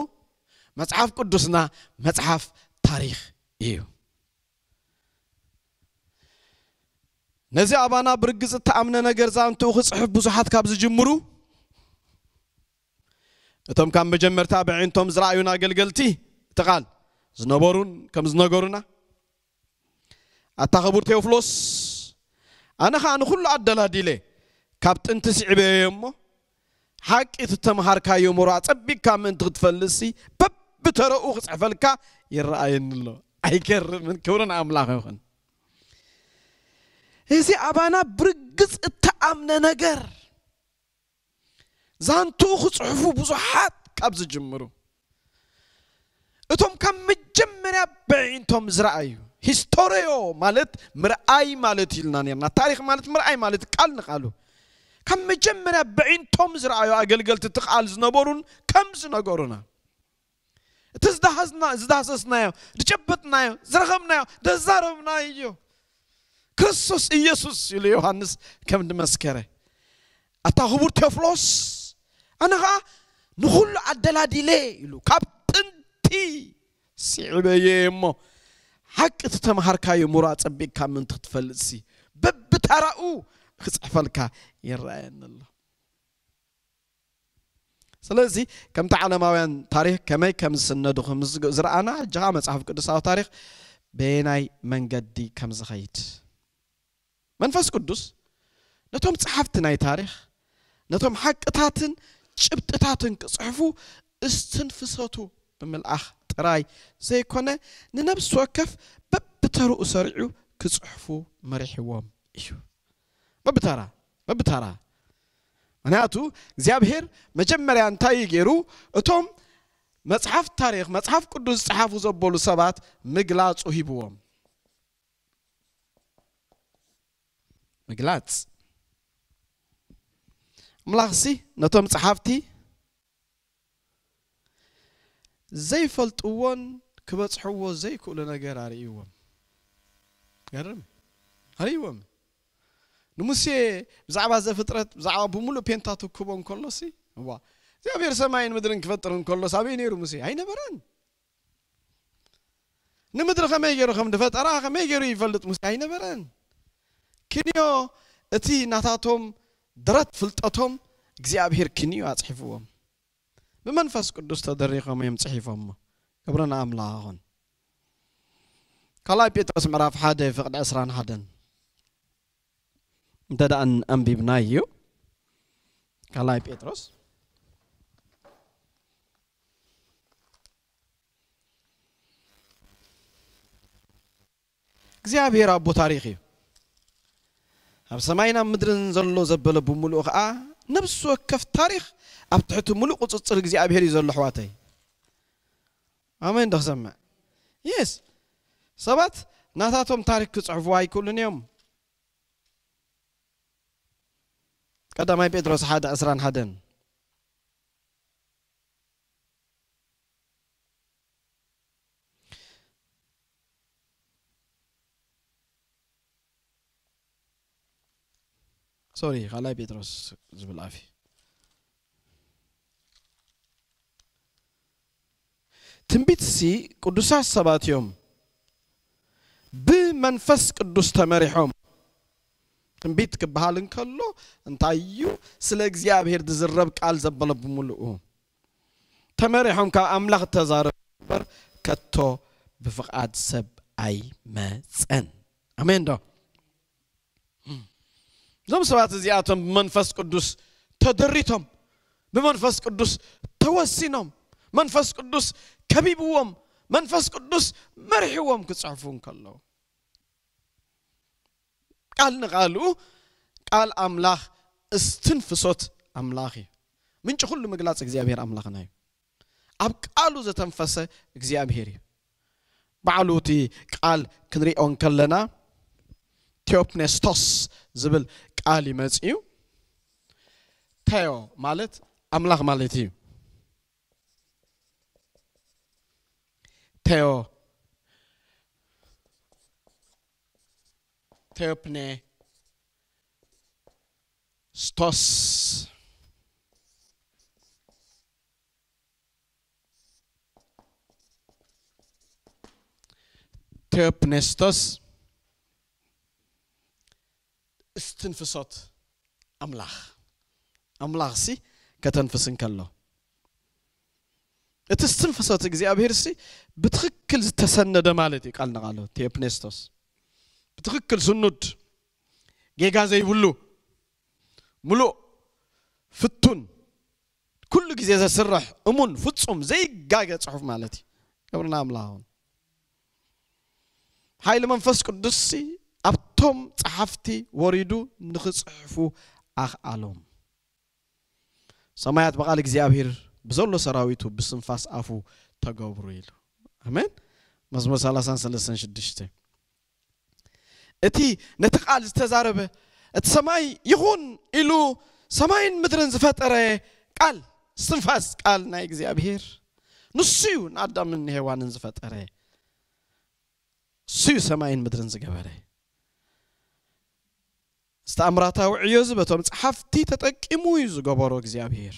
መፅሓፍ ቅዱስና መፅሓፍ ታሪክ እዩ ነዚ ኣባና ብርግፅ እተኣምነ ነገር ዛንትኡ ክፅሕፍ ብዙሓት ካብ ዝጅምሩ እቶም ካብ መጀመርታ ብዒንቶም ዝረኣዩና ኣገልገልቲ እቲ ቓል ዝነበሩን ከም ዝነገሩና ኣታ ኸቡር ቴዎፍሎስ ኣነ ከዓ ንኩሉ ኣደላዲለ ካብ ጥንቲ ስዕበየ እሞ ሓቂ እትተምሃርካዮ ሞሮ ፀቢካ ምእንቲ ክትፈልሲ በብተረኡ ክፅሕፈልካ ይረኣየኒ ኣሎ ኣይገርምን ክብርን ኣምላኽ ይኹን እዚ ኣባና ብርግፅ እተኣምነ ነገር ዛንቱ ክፅሑፉ ብዙሓት ካብ ዝጅምሩ እቶም ካብ መጀመርያ በዒንቶም ዝረኣዩ ሂስቶሪዮ ማለት ምርኣይ ማለት ኢልና ነርና ታሪክ ማለት ምርኣይ ማለት ቃል ንቃሉ ካብ መጀመርያ ብዒንቶም ዝረኣዩ ኣገልገልቲ እቲ ኸኣል ዝነበሩን ከም ዝነገሩና እቲ ዝዳሃሰስናዮ ዝጨበጥናዮ ዝረኸብናዮ ዘዛረብናዮ እዩ ክርስቶስ ኢየሱስ ኢሉ ዮሃንስ ከም ድመስከረ ኣታ ህቡር ቴዎፍሎስ ኣነ ከዓ ንኩሉ ኣደላዲለ ኢሉ ካብ ጥንቲ ስዕበየ እሞ ሓቂ እቲ ተምሃርካዮ ሙራ ፀቢቕካ ምንቲ ክትፈልጥሲ በብተራኡ كسفالكا يرأن الله سلازي كم تعلم وين تاريخ كم أي كم سنة دخل مزرعة أنا جامع صحف كده صار تاريخ بيني من قدي كم زخيت من فس كدوس نتوم صحفتنا أي تاريخ نتوم حق تاتن جبت تاتن كصحفو استنفساتو بملأخ تراي زي كنا ننبس وكف ببترو أسرعو كصحفو مريحوام إيوه ببترا ببترا مناتو زيابهر مجمرة انتاي جيرو اتوم مصحف تاريخ مصحف كدوز صحفو زبولو سبات مقلاتس اوهيبوهم مقلاتس ملاقسي نتوم صحفتي زي فلت اوان كبتحوو زي كولنا قراري اوام قرم هاري اوام ንሙሴ ብዛዕባ ዘፍጥረት ብዛዕባ ብሙሉእ ፔንታቱ ክህቦ እንከሎሲ እዋ እግዚኣብሔር ሰማይን ምድርን ክፈጥር እንከሎስ ኣበይ ነይሩ ሙሴ ኣይነበረን ንምድሪ ከመይ ገይሩ ከም ድፈጠራ ከመይ ገይሩ ይፈልጥ ሙሴ ኣይነበረን ክንዮ እቲ ናታቶም ድረት ፍልጠቶም እግዚኣብሔር ክንዩ ኣፅሒፍዎም ብመንፈስ ቅዱስ ተደሪኾም እዮም ፅሒፎሞ ክብርና ኣምላኽ ኹን ካልኣይ ጴጥሮስ ምዕራፍ 1 ፍቕዲ 21 امتدأ أنببنايو كلاي بيتروس እግዚአብሔር ኣቦ ታሪክ እዩ ኣብ ሰማይን ኣብ ምድርን ዘሎ ዘበለ ብምሉእ ከዓ ነብሲ ወከፍ ታሪክ ኣብ ትሕቲ ሙሉእ ቁፅፅር እግዚኣብሔር እዩ ዘሎ ኣሕዋተይ ኣመን ዶ ክሰምዕ የስ ሰባት ናታቶም ታሪክ ክፅሕፍዋ ኣይክእሉን እዮም قدامي بيدروس حدا أسران حدن سوري غلاي بيدروس زب العافية تنبيت سي قدوسات سبات يوم بمنفس قدوس تمريحهم ትንቢት ክብሃል እንከሎ እንታዩ ስለ እግዚኣብሔር ዝዝረብ ቃል ዘበለ ብምልኡ ተመሪሖም ካብ ኣምላኽ ተዛረብ ነበር ከቶ ብፍቓድ ሰብ ኣይመፀን ኣሜን ዶ እዞም ሰባት እዚኣቶም ብመንፈስ ቅዱስ ተደሪቶም ብመንፈስ ቅዱስ ተወሲኖም መንፈስ ቅዱስ ከቢብዎም መንፈስ ቅዱስ መሪሕዎም ክፅሕፉ እንከለዉ ቃል ንቃሉ ቃል ኣምላኽ እስትንፍሶት ኣምላኽ እዩ ምንጭ ኩሉ ምግላፅ እግዚኣብሔር ኣምላኽና እዩ ኣብ ቃሉ ዘተንፈሰ እግዚኣብሔር እዩ ባዕሉ እቲ ቃል ክንሪኦን ከለና ቴዎፕኔስቶስ ዝብል ቃል ይመፅ እዩ ተዮ ማለት ኣምላኽ ማለት እዩ ተዮ terpne stos. Terpnestos. استنفصت أملاخ أملاخ سي كتنفسن كله እቲ ዝትንፈሶት እግዚኣብሔር ሲ ብትኽክል ዝተሰነደ ማለት እዩ ቃል ንቓሎ ቴፕኔስቶስ በትክክል ስንወድ ጌጋ ዘይብሉ ሙሉእ ፍቱን ኩሉ ግዜ ዘስርሕ እሙን ፍጹም ዘይጋገ ፅሑፍ ማለት እዩ ግብርና ኣምላኹን ሓይሊ መንፈስ ቅዱስ ኣብቶም ፀሓፍቲ ወሪዱ ንኽፅሕፉ ኣኽኣሎም ሰማያት ብቓል እግዚኣብሔር ብዘሎ ሰራዊቱ ብስንፋስ ኣፉ ተገብሩ ኢሉ ኣሜን መዝሙር 336 اتي نتقال استزارب ات سماي يهون الو سماين مدرن زفتره قال سنفاس قال نا اغزابير نسيو نادم من هيوان زفتره سيو سماين مدرن زغبره استامراتا وعيوز بتوم صحفتي تتقيمو يز غبرو اغزابير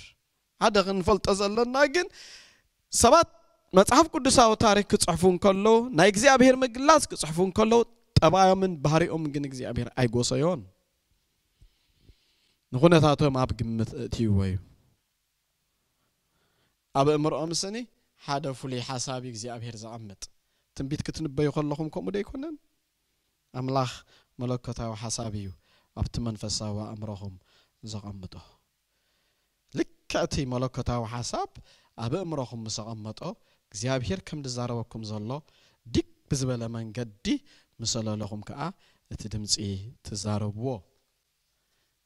هذا غن فلط زلنا غن سبات መጽሐፍ ቅዱሳው ታሪክ ጽሑፉን ከሎ ናይ እግዚአብሔር ምግላጽ ጽሑፉን ከሎ طبعهمن بحريهم من جنك زي أبير أي قصيون نخونا تاتو ما بقمة تيوي أبا أمر أمسني هذا فلي حسابي زي أبير زعمت تنبيت كتن بيو خلقهم كم ودي كنن أملاخ ملكة تاو حسابيو أبتمن فساوا أمرهم زعمتو لكاتي ملكة تاو حساب أبا أمرهم زعمتو زي أبير كم دزاروكم زلو ديك بزبالة من قدي مسللهم كا اتي دمسي تزاربو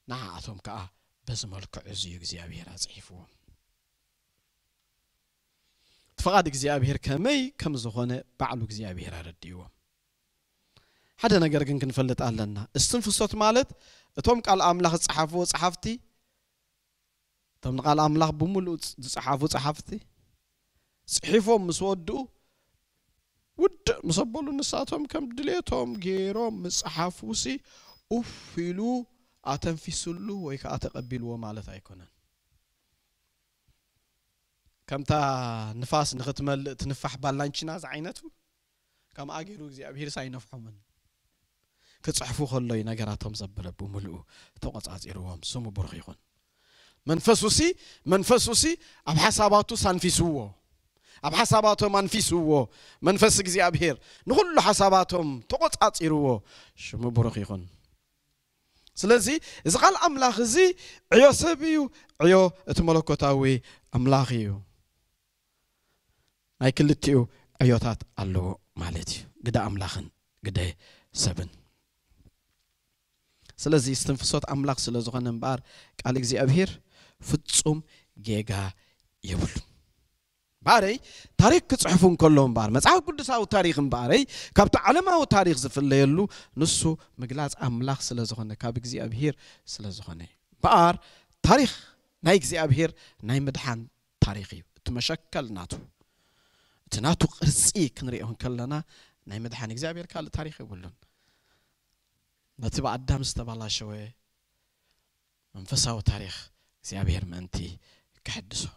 نعاتهم كا بزملك عزيك زيابير ازيفو تفقدك زيابير كمي كم زغونه بعلوك زيابير رديو حدا نقر كنكن فلت اهلنا استنفصت مالت اتوم قال املاح صحافو صحافتي تم قال املاح بملو صحافو صحافتي صحيفو مسودو ውድ ምስ ኣበሉ ንሳቶም ከም ድሌቶም ገይሮም ምፅሓፍ ውሲ ኡፍ ኢሉ ኣተንፊሱሉ ወይ ከዓ ተቐቢልዎ ማለት ኣይኮነን ከምታ ንፋስ ንኽትመልእ ትንፋሕ ባላንቺና ዚ ዓይነቱ ከምኣ ገይሩ እግዚኣብሄር ሳይነፍሖምን ክፅሕፉ ከሎ እዩ ነገራቶም ዘበለ ብምልኡ ተቆፃፂርዎም ስሙ ብሩኽ ይኹን መንፈስ ውሲ መንፈስ ውሲ ኣብ ሓሳባቱ ሳንፊስዎ اب حساباتهم انفسو منفس اغزابير نقول حساباتهم تقطعيرو شم بروخيخون سلازي اذا قال املاخ زي عيو سبيو عيو اتملكوتاوي املاخيو مايكلتيو عيوتات الله مالتي قد املاخن قد سبن سلازي استنفسوت املاخ سلازو غنبار قال اغزابير فتصوم جيغا يبلم باري تاريخ كتصحفون كلهم بار مصحف قدس او تاريخ باري كابت علماء او تاريخ زفليلو نسو مغلاص املاخ سلا زخونه كاب غزي ابهير سلا زخونه بار تاريخ نايك زي ابهير ناي مدحان تاريخي تمشكل ناتو تناتو قرصي كنريهم كلنا ناي مدحان زي ابهير كال تاريخي يولن نتبع الدم ادم استبالاشوي منفساو تاريخ غزي ابهير منتي كحدسه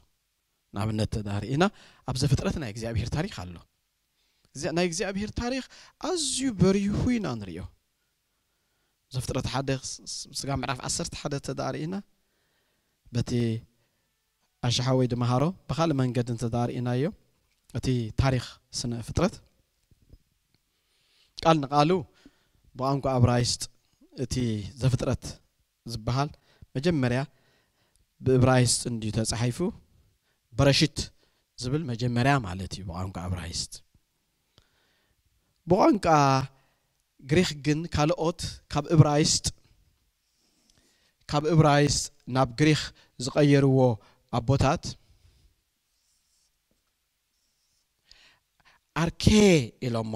نابنت دار اینا ابز فطرت نه اجزای بهیر تاریخ حالو ز نه اجزای بهیر تاریخ از یو بری خوی نانریو ز فطرت حدق سگام معرف اثرت حدت دار اینا بته آشحاوی دم هارو بخال من گدن تدار اینایو بته تاریخ سن فطرت قال نقالو با آمکو ابرایست بته ز فطرت ز بخال مجمع مريا ببرايست انديو تاسحيفو በረሽት ዝብል መጀመርያ ማለት እዩ ብቋንቋ ዕብራይስጥ ብቋንቋ ግሪክ ግን ካልኦት ካብ ዕብራይስጥ ካብ ዕብራይስጥ ናብ ግሪክ ዝቀየርዎ ኣቦታት ኣርኬ ኢሎሞ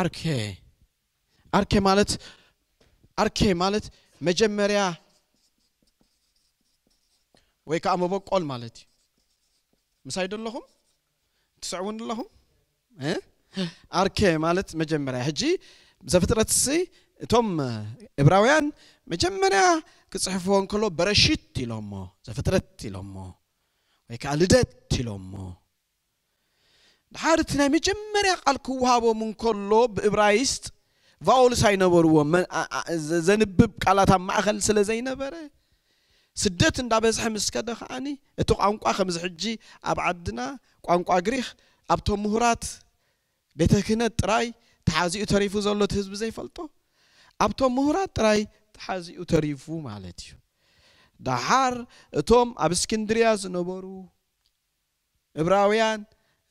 ኣርኬ ኣርኬ ማለት ኣርኬ ማለት مجمريا ويك أمو بوك أول مالتي مسايد اللهم تسعون اللهم أركي مالت مجمريا هجي زفترة السي توم إبراويان مجمريا كتصحفون كلو برشيت تلومو زفترة تلومو ويك ألدت تلومو دحارتنا مجمريا قالكو وهابو من كلو بإبرايست ቫውልስ ኣይነበርዎም ዘንብብ ቃላት ኣብ ማእኸል ስለ ዘይነበረ ስደት እንዳበዝሐ ምስከደ ከዓኒ እቲ ቋንቋ ከምዚ ሕጂ ኣብ ዓድና ቋንቋ ግሪክ ኣብቶም ምሁራት ቤተ ክህነት ጥራይ ተሓዚኡ ተሪፉ ዘሎ እቲ ህዝቢ ዘይፈልጦ ኣብቶም ምሁራት ጥራይ ተሓዚኡ ተሪፉ ማለት እዩ ዳሓር እቶም ኣብ እስክንድርያ ዝነበሩ ዕብራውያን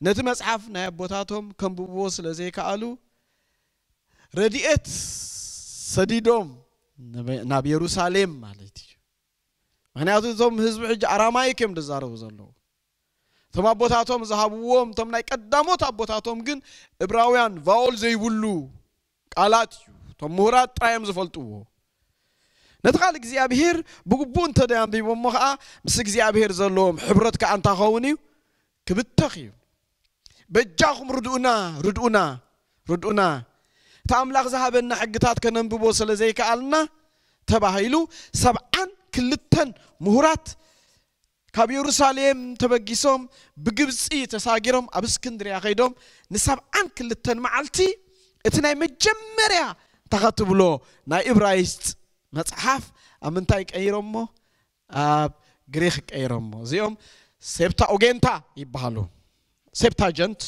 ነቲ መፅሓፍ ናይ ኣቦታቶም ከንብብዎ ስለ ዘይከኣሉ ረድኤት ሰዲዶም ናብ የሩሳሌም ማለት እዩ ምክንያቱ እቶም ህዝቢ ሕጂ ኣራማይክ እዮም ዝዛረቡ ዘለዉ እቶም ኣቦታቶም ዝሃብዎም እቶም ናይ ቀዳሞት ኣቦታቶም ግን ዕብራውያን ቫኦል ዘይብሉ ቃላት እዩ እቶም ምሁራት ጥራይ እዮም ዝፈልጥዎ ነቲ ካልእ እግዚኣብሄር ብግቡእ እንተደይ ኣንቢቦ እሞ ከዓ ምስ እግዚኣብሄር ዘለዎም ሕብረት ከዓ እንታኸውን እዩ ክብተኽ እዩ በጃኹም ርድኡና ርድኡና ርድኡና ታምላኽ ዝሃበና ሕግታት ከነንብቦ ስለ ዘይከኣልና ተባሂሉ ሰብዓን ክልተን ምሁራት ካብ የሩሳሌም ተበጊሶም ብግብፂ ተሳጊሮም ኣብ እስክንድርያ ከይዶም ንሰብዓን ክልተን መዓልቲ እቲ ናይ መጀመርያ ተኸትብሎ ናይ እብራይስጥ መፅሓፍ ኣብ ምንታይ ቀይሮም ሞ ኣብ ግሪክ ቀይሮም ሞ እዚኦም ሴፕታ ኦጌንታ ይበሃሉ ሴፕታጀንት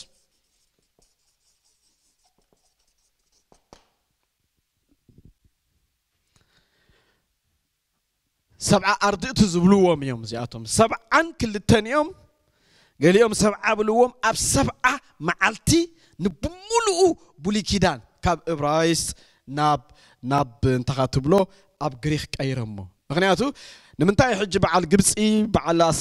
سبعة أرضيت زبلوهم يوم زياتهم سبعة كل يوم قال يوم سبعة بلوهم أب سبعة معلتي نبملو بلي كيدان كاب إبرايس ناب ناب بلو أب غريخ كايرمو مغنياتو نمنتاي حج بعال قبسي بعال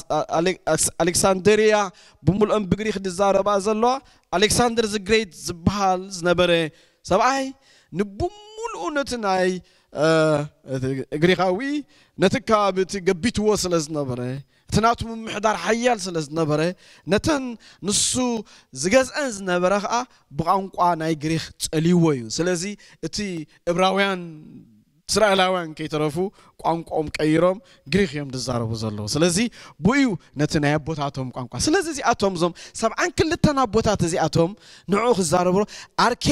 ألكسندريا أم بغريخ دزاربا زلو ألكسندر زغريت زبهال زنبري سبعي نبملو نتناي እግሪኻዊ ነቲ ከባቢ እቲ ገቢትዎ ስለ ዝነበረ እቲ ናቱ ምምሕዳር ሓያል ስለ ዝነበረ ነተን ንሱ ዝገዝአን ዝነበረ ከዓ ብቋንቋ ናይ ግሪክ ፀልይዎ እዩ ስለዚ እቲ ዕብራውያን እስራኤላውያን ከይተረፉ ቋንቋም ቀይሮም ግሪክ እዮም ዝዛረቡ ዘለዉ ስለዚ ብእዩ ነቲ ናይ ኣቦታቶም ቋንቋ ስለዚ እዚኣቶም እዞም ሰብዓን ክልተን ኣቦታት እዚኣቶም ንዑ ክዛረብሮ ኣርኬ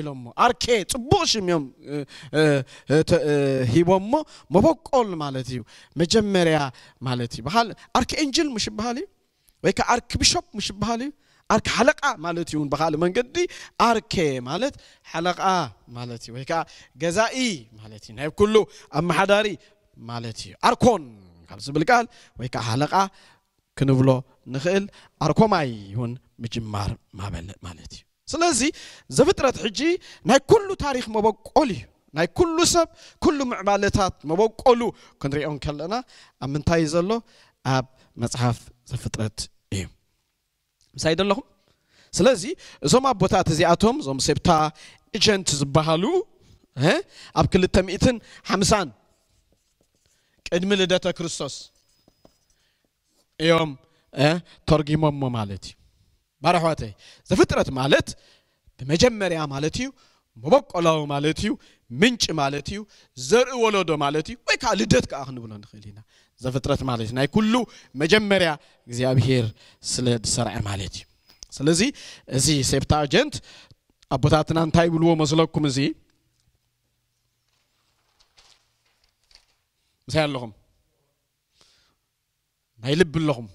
ኢሎሞ ኣርኬ ፅቡቅ ሽም እዮም ሂቦሞ መበቆል ማለት እዩ መጀመርያ ማለት እዩ ኣርኬ ኤንጅል ምሽ ይበሃል እዩ ወይ ከዓ ኣርኪ ብሾፕ ሙሽ ይበሃል እዩ ኣርኪ ሓለቃ ማለት እዩ ብካልእ መንገዲ ኣርኬ ማለት ሓለቃ ማለት እዩ ወይ ከዓ ገዛኢ ማለት እዩ ናይ ኩሉ ኣመሓዳሪ ማለት እዩ ኣርኮን ካብ ዝብል ቃል ወይ ከዓ ሓለቃ ክንብሎ ንኽእል ኣርኮማይ እውን ምጅማር ማበል ማለት እዩ ስለዚ ዘፍጥረት ሕጂ ናይ ኩሉ ታሪክ መበቆል እዩ ናይ ኩሉ ሰብ ኩሉ ምዕባለታት መበቆሉ ክንሪኦም ከለና ኣብ ምንታይ ዘሎ ኣብ መፅሓፍ ዘፍጥረት مساي دلهم سلازي زوم أبوتا تزياتهم زوم سبتا إجنت زبهالو ها أبكل التمئتن حمسان قدم لدتا كريستوس يوم ها ترجمهم مالتي برحواتي زفترة مالت بمجمريا مالتيو مبقلاو مالتيو ምንጭ ማለት እዩ ዘርኢ ወለዶ ማለት እዩ ወይ ከዓ ልደት ከዓ ክንብሎ ንኽእል ኢና ዘፍጥረት ማለት እዩ ናይ ኩሉ መጀመርያ እግዚኣብሄር ስለ ዝሰርዐ ማለት እዩ ስለዚ እዚ ሴፕታጀንት ኣቦታትና እንታይ ይብልዎ መስለኩም እዚ እንታይ ኣለኹም ናይ ልብ ኣለኹም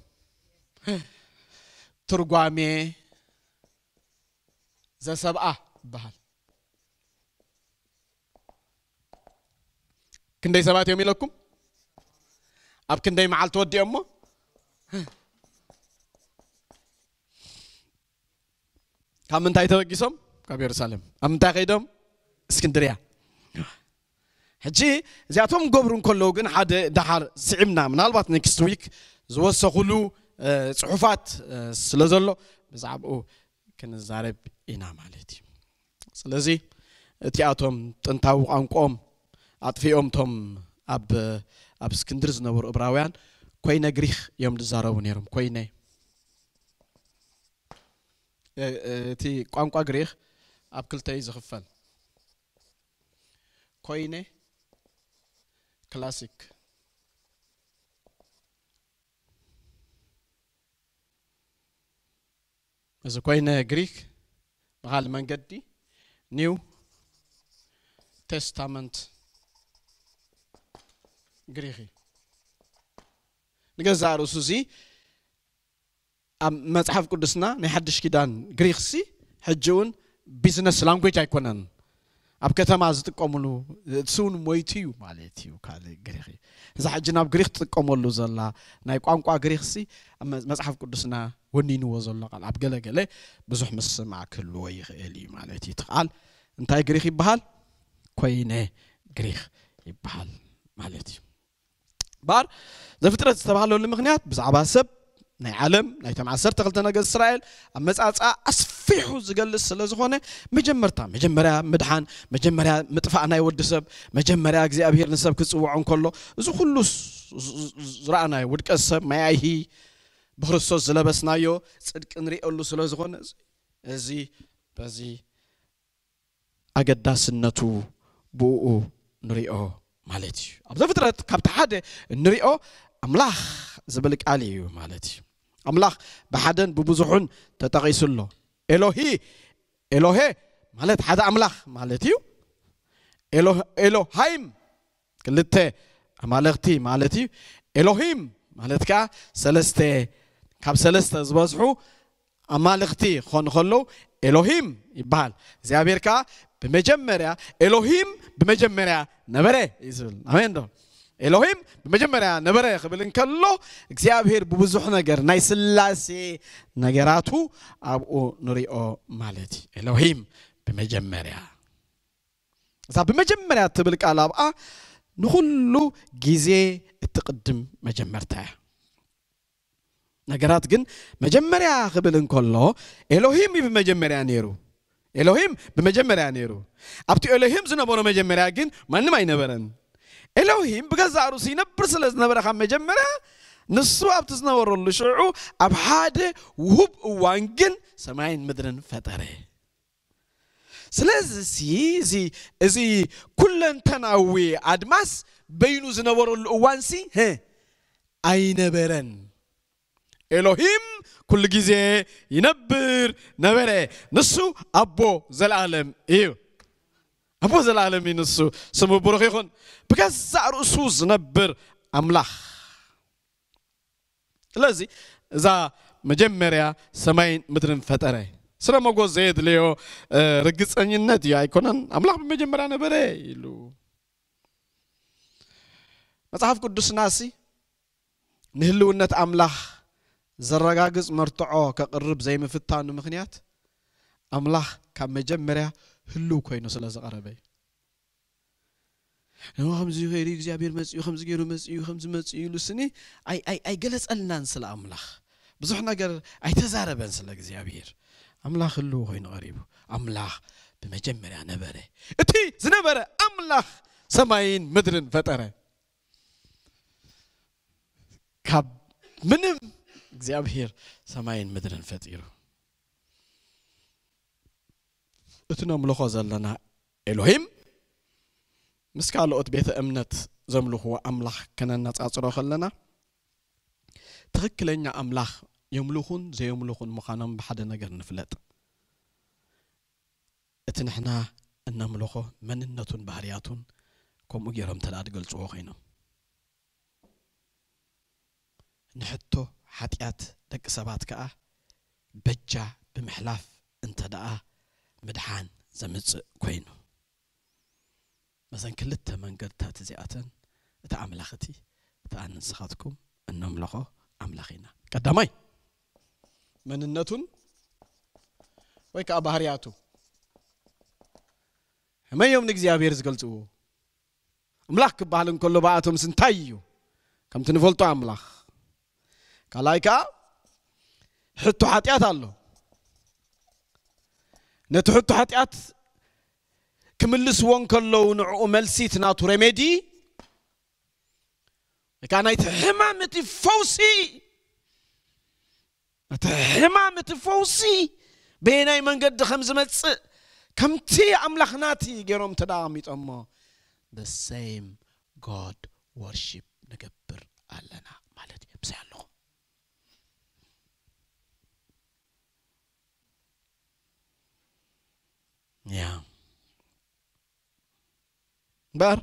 ትርጓሜ ዘሰብኣ ይበሃል ክንደይ ሰባት እዮም ኢለኩም ኣብ ክንደይ መዓል ተወዲኦ እሞ ካብ ምንታይ ተበጊሶም ካብ የሩሳሌም ኣብ ምንታይ ከይዶም እስክንድርያ ሕጂ እዚኣቶም ገብሩ እንከለዉ ግን ሓደ ዳሓር ስዒምና ምናልባት ኔክስት ዊክ ዝወሰኽሉ ፅሑፋት ስለ ዘሎ ብዛዕባኡ ክንዛረብ ኢና ማለት እዩ ስለዚ እቲኣቶም ጥንታዊ ቋንቋኦም ኣጥፊኦም ቶም ኣብ ኣብ እስክንድር ዝነበሩ እብራውያን ኮይነ ግሪክ እዮም ዝዛረቡ ነይሮም ኮይነ እቲ ቋንቋ ግሪክ ኣብ ክልተ እዩ ዝኽፈል ኮይነ ክላሲክ እዚ ኮይነ ግሪክ ብካልእ መንገዲ ኒው ቴስታመንት ግሪኺ ንገዛ ርእሱ እዚ ኣብ መፅሓፍ ቅዱስና ናይ ሓድሽ ኪዳን ግሪክ ሲ ሕጂ እውን ቢዝነስ ላንጉጅ ኣይኮነን ኣብ ከተማ ዝጥቀምሉ እሱ እውን ሞይቱ እዩ ማለት እዩ ካልእ ግሪክ እዛ ሕጂ ናብ ግሪክ ትጥቀመሉ ዘላ ናይ ቋንቋ ግሪክ ሲ መፅሓፍ ቅዱስና ወኒንዎ ዘሎ ቃል ኣብ ገለገለ ብዙሕ ምስማዕ ክህልዎ ይኽእል እዩ ማለት እዩ ትቃል እንታይ ግሪክ ይበሃል ኮይነ ግሪክ ይበሃል ማለት እዩ ምቕባር ዘፍጥረት ዝተባሃለሉ ምክንያት ብዛዕባ ሰብ ናይ ዓለም ናይቶም 12 ነገድ እስራኤል ኣብ መፃፃ ኣስፊሑ ዝገልፅ ስለ ዝኾነ መጀመርታ መጀመርያ ምድሓን መጀመርያ ምጥፋእ ናይ ወዲ ሰብ መጀመርያ እግዚኣብሄር ንሰብ ክፅውዖ እንከሎ እዚ ኩሉ ዝረኣናዮ ውድቀት ሰብ ማያይሂ ብክርስቶስ ዝለበስናዮ ፅድቂ ንሪኤሉ ስለ ዝኾነ እዚ በዚ ኣገዳስነቱ ብኡ ንሪኦ ማለት እዩ ኣብዚ ፍጥረት ካብቲ ሓደ ንሪኦ ኣምላኽ ዝብል ቃል እዩ ማለት እዩ ኣምላኽ ብሓደን ብብዙሑን ተጠቒሱ ኣሎ ኤሎሂ ኤሎሄ ማለት ሓደ ኣምላኽ ማለት እዩ ኤሎሃይም ክልተ ኣማለኽቲ ማለት እዩ ኤሎሂም ማለት ከዓ ሰለስተ ካብ ሰለስተ ዝበዝሑ ኣማልኽቲ ክኾኑ ከለዉ ኤሎሂም ይበሃል እግዚኣብሔር ከዓ ብመጀመርያ ኤሎሂም በመጀመሪያ ነበረ ይዝብል አሜን ዶ ኤሎሂም በመጀመሪያ ነበረ ክብል እንከሎ እግዚኣብሔር ብብዙሕ ነገር ናይ ስላሴ ነገራቱ ኣብኡ ንሪኦ ማለት እዩ ኤሎሂም ብመጀመርያ እዛ ብመጀመርያ ትብል ቃል ኣብኣ ንኩሉ ግዜ እትቅድም መጀመርታ እያ ነገራት ግን መጀመርያ ክብል እንከሎ ኤሎሂም ብመጀመርያ ነይሩ ኤሎሂም ብመጀመርያ ነይሩ ኣብቲ ኤሎሂም ዝነበሮ መጀመርያ ግን ማንም ኣይነበረን ኤሎሂም ብገዛ ርእሱ ይነብር ስለ ዝነበረ ካብ መጀመርያ ንሱ ኣብቲ ዝነበረሉ ሽዑ ኣብ ሓደ ውሁብ እዋን ግን ሰማይን ምድርን ፈጠረ ስለዚ እዚ እዚ ኩለንተናዊ ኣድማስ በይኑ ዝነበረሉ እዋን ሲ ኣይነበረን ኤሎሂም ኩል ጊዜ ይነብር ነበረ ንሱ ኣቦ ዘለኣለም እዩ ኣቦ ዘለኣለም እዩ ንሱ ስሙ ብሩኽ ይኹን ብገዛእ ርእሱ ዝነብር ኣምላኽ ስለዚ እዛ መጀመርያ ሰማይን ምድርን ፈጠረ ስለ መጎዝ ዘየድልዮ ርግፀኝነት እዩ ኣይኮነን ኣምላኽ ብመጀመርያ ነበረ ኢሉ መጽሓፍ ቅዱስና ሲ ንህልውነት ኣምላኽ ዘረጋግጽ መርትዖ ከቅርብ ዘይምፍታኑ ምክንያት ኣምላኽ ካብ መጀመርያ ህልው ኮይኑ ስለ ዝቐረበ እዩ ን ከምዚ ኮይኑ እግዚኣብሔር መፅኡ ከምዚ ገይሩ መፅኡ ከምዚ መፅኡ ኢሉ ስኒ ኣይገለፀልናን ስለ ኣምላኽ ብዙሕ ነገር ኣይተዛረበን ስለ እግዚኣብሔር ኣምላኽ ህልው ኮይኑ ቀሪቡ ኣምላኽ ብመጀመርያ ነበረ እቲ ዝነበረ ኣምላኽ ሰማይን ምድርን ፈጠረ ካብ ምንም እግዚአብሔር ሰማይን ምድርን ፈጢሩ እቲ ነምልኾ ዘለና ኤሎሂም ምስ ካልኦት ቤተ እምነት ዘምልኽዎ ኣምላኽ ከነነፃፅሮ ከለና ትኽክለኛ ኣምላኽ የምልኹን ዘየምልኹን ምዃኖም ብሓደ ነገር ንፍለጥ እቲ ንሕና እነምልኾ መንነቱን ባህርያቱን ከምኡ ገይሮም ተደኣ ትገልፅዎ ኮይኖም ንሕቶ حتيات دك سبات كا بجا بمحلاف انت دا مدحان زمت كوينو مثلا كل التمن قلت تزيئة تعمل أختي تعال نسخاتكم النوم لقو أملاخينا قدامي من النتون ويك أبهرياتو ما يوم نجزي أبيرز قلتوه أملاك بحالن كله بعاتهم سنتايو كم تنفلتو أملاخ ካላይካ ሕቱ ሓጢኣት ኣሎ ነቲ ሕቱ ሓጢኣት ክምልስዎን ከለዉ ንዕኡ መልሲ እቲ ናቱ ሬሜዲ ወይ ከዓ ናይቲ ሕማም እቲ ፈውሲ እቲ ሕማም እቲ ፈውሲ በየናይ መንገዲ ከም ዝመፅእ ከምቲ ኣምላኽናቲ ገይሮም ተዳሚጦሞ the same god worship ንገብር ኣለና ያ እምበር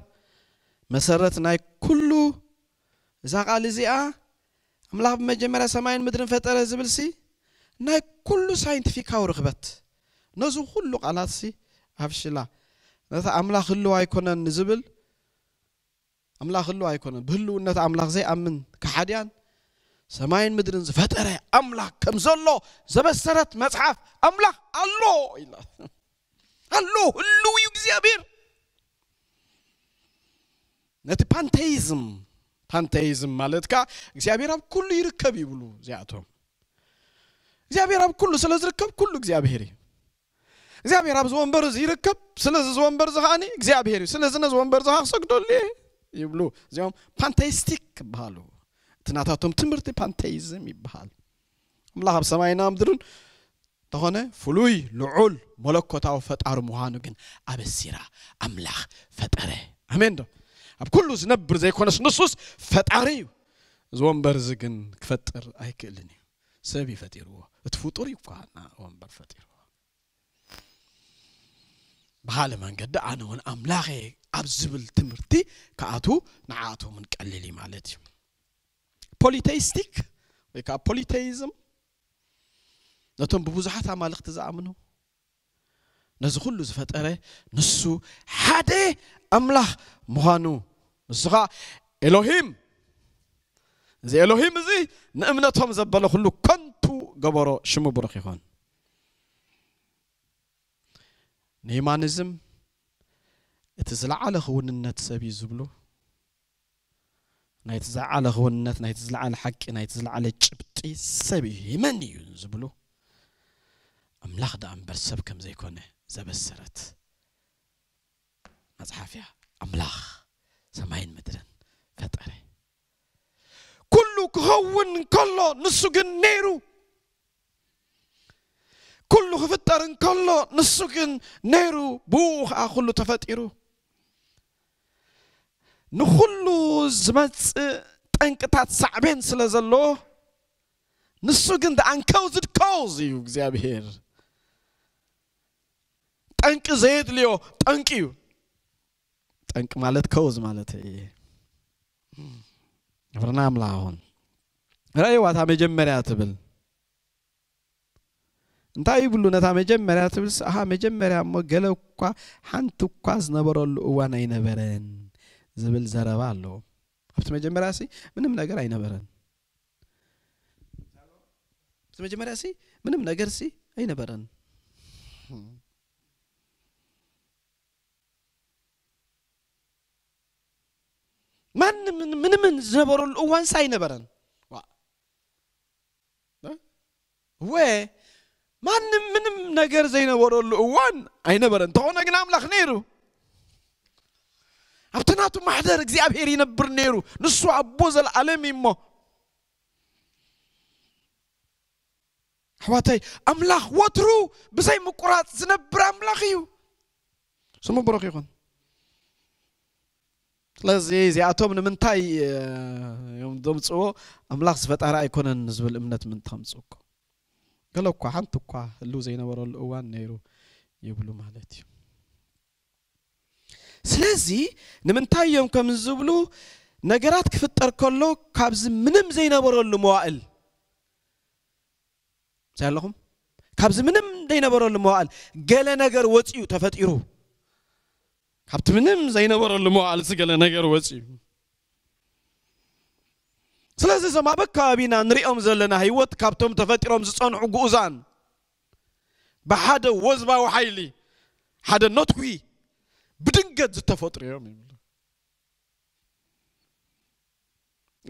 መሰረት ናይ ኩሉ እዛ ቃል እዚኣ ኣምላኽ ብመጀመርያ ሰማይን ምድርን ፈጠረ ዝብል ሲ ናይ ኩሉ ሳይንቲፊካዊ ርክበት ነዚ ኩሉ ቃላት ሲ ኣብ ሽላ ነቲ ኣምላኽ ህልው ኣይኮነን ዝብል ኣምላኽ ህልው ኣይኮነን ብህልውነት ኣምላኽ ዘይኣምን ክሓድያን ሰማይን ምድርን ዝፈጠረ ኣምላኽ ከም ዘሎ ዘበሰረት መፅሓፍ ኣምላኽ ኣሎ ኢላ አሎ ህልውዩ እግዚአብሔር ነቲ ፓንቴይዝም ፓንቴይዝም ማለት ካ እግዚአብሔር አብ ኩሉ ይርከብ ይብሉ እዚኣቶም እግዚአብሔር ኣብ ኩሉ ስለ ዝርከብ ኩሉ እግዚአብሔር እዩ እግዚአብሔር ኣብዚ ወንበር እዚ ይርከብ ስለዚ እዚ ወንበር እግዚአብሔር ከዓኒ እግዚኣብሔር እዩ ስለዚ ነዚ ወንበር እዚ ከዓ ክሰግደሉ ይብሉ እዚኦም ፓንቴይስቲክ ክበሃሉ እቲ ናታቶም ትምህርቲ ፓንቴይዝም ይበሃል ኣምላኽ ኣብ ሰማይና ምድርን ተኾነ ፍሉይ ልዑል መለኮታዊ ፈጣሪ ምዃኑ ግን ኣበሲራ ኣምላኽ ፈጠረ ኣሜን ዶ ኣብ ኩሉ ዝነብር ዘይኮነስ ንሱስ ፈጣሪ እዩ እዚ ወንበር እዚ ግን ክፈጥር ኣይክእልን እዩ ሰብ ይፈጢርዎ እቲ ፍጡር ይኳና ወንበር ፈጢርዎ ብካልእ መንገዲ ኣነ እውን ኣምላኸ ኣብ ዝብል ትምህርቲ ከኣቱ ንዓኣቶምን ቀሊል እዩ ማለት እዩ ፖሊቴይስቲክ ወይ ከዓ ፖሊቴይዝም ነቶም ብብዙሓት ኣማልኽቲ ዝኣምኑ ነዚ ኩሉ ዝፈጠረ ንሱ ሓደ ኣምላኽ ምዃኑ ንሱ ከዓ ኤሎሂም እዚ ኤሎሂም እዚ ንእምነቶም ዘበለ ኩሉ ከንቱ ገበሮ ሽሙ ብሩክ ይኾን ንሂማኒዝም እቲ ዝለዓለ ክውንነት ሰብ እዩ ዝብሉ ናይቲ ዝለዓለ ክውንነት ናይቲ ዝለዓለ ሓቂ ናይቲ ዝለዓለ ጭብጢ ሰብ እዩ ሂመን እዩ ዝብሉ أملاخ دا أمبر سب كم زي كونة زبسرت مزحافيا أملاخ سماين مدرن فتاري كلو كهون كلو نسوك نيرو كلو خفتار كلو نسوك نيرو بوخ أخلو تفتيرو نخلو زمت تنكتات صعبين سلازلو نسوك انت انكوزد كوزي يوك زيابير ጠንቅ ዘይት ሊዮ ጠንቅ እዩ ጠንቅ ማለት ከውዝ ማለት እየ ምላ አምላ ራይ ዋታ መጀመሪያ ትብል እንታይ ይብሉ ነታ መጀመርያ ትብል አሃ መጀመርያ እሞ ገለ እኳ ሓንቲ እኳ ዝነበረሉ እዋን ኣይነበረን ዝብል ዘረባ ኣለዎ ኣብቲ መጀመርያ ሲ ምንም ነገር ኣይነበረን ኣብቲ መጀመርያ ሲ ምንም ነገር ሲ ኣይነበረን من من من من زبر الأوان ساي نبرن وا هو من من نجر زي نبر الأوان أي نبرن تونا جنا ملخ نيرو أبتناتو ما حدا رجزي أبهري نبر نيرو نسوا أبوز العالم إما حواتي أملاخ وترو بزي مقرات زنبر أملاخيو سمو بروخيخون ስለዚ እዚኣቶም ንምንታይ እዮም ዘምፅዎ ኣምላኽ ዝፈጣሪ ኣይኮነን ዝብል እምነት ምን ተምፅኩ ገለ እኳ ሓንቲ እኳ ህልው ዘይነበረሉ እዋን ነይሩ ይብሉ ማለት እዩ ስለዚ ንምንታይ እዮም ከም ዝብሉ ነገራት ክፍጠር ከሎ ካብዚ ምንም ዘይነበረሉ መዋእል እንታይ ኣለኹም ካብዚ ምንም ዘይነበረሉ መዋእል ገለ ነገር ወፂኡ ተፈጢሩ كابت منهم زينا برا اللي مو على سجل نجار وشي سلاز إذا ما بك أبينا نري أمز لنا هيوت كابتهم تفتي رمز صن عجوزان بحدا وزبا وحيلي حدا نطوي بدنجد تفتري يومي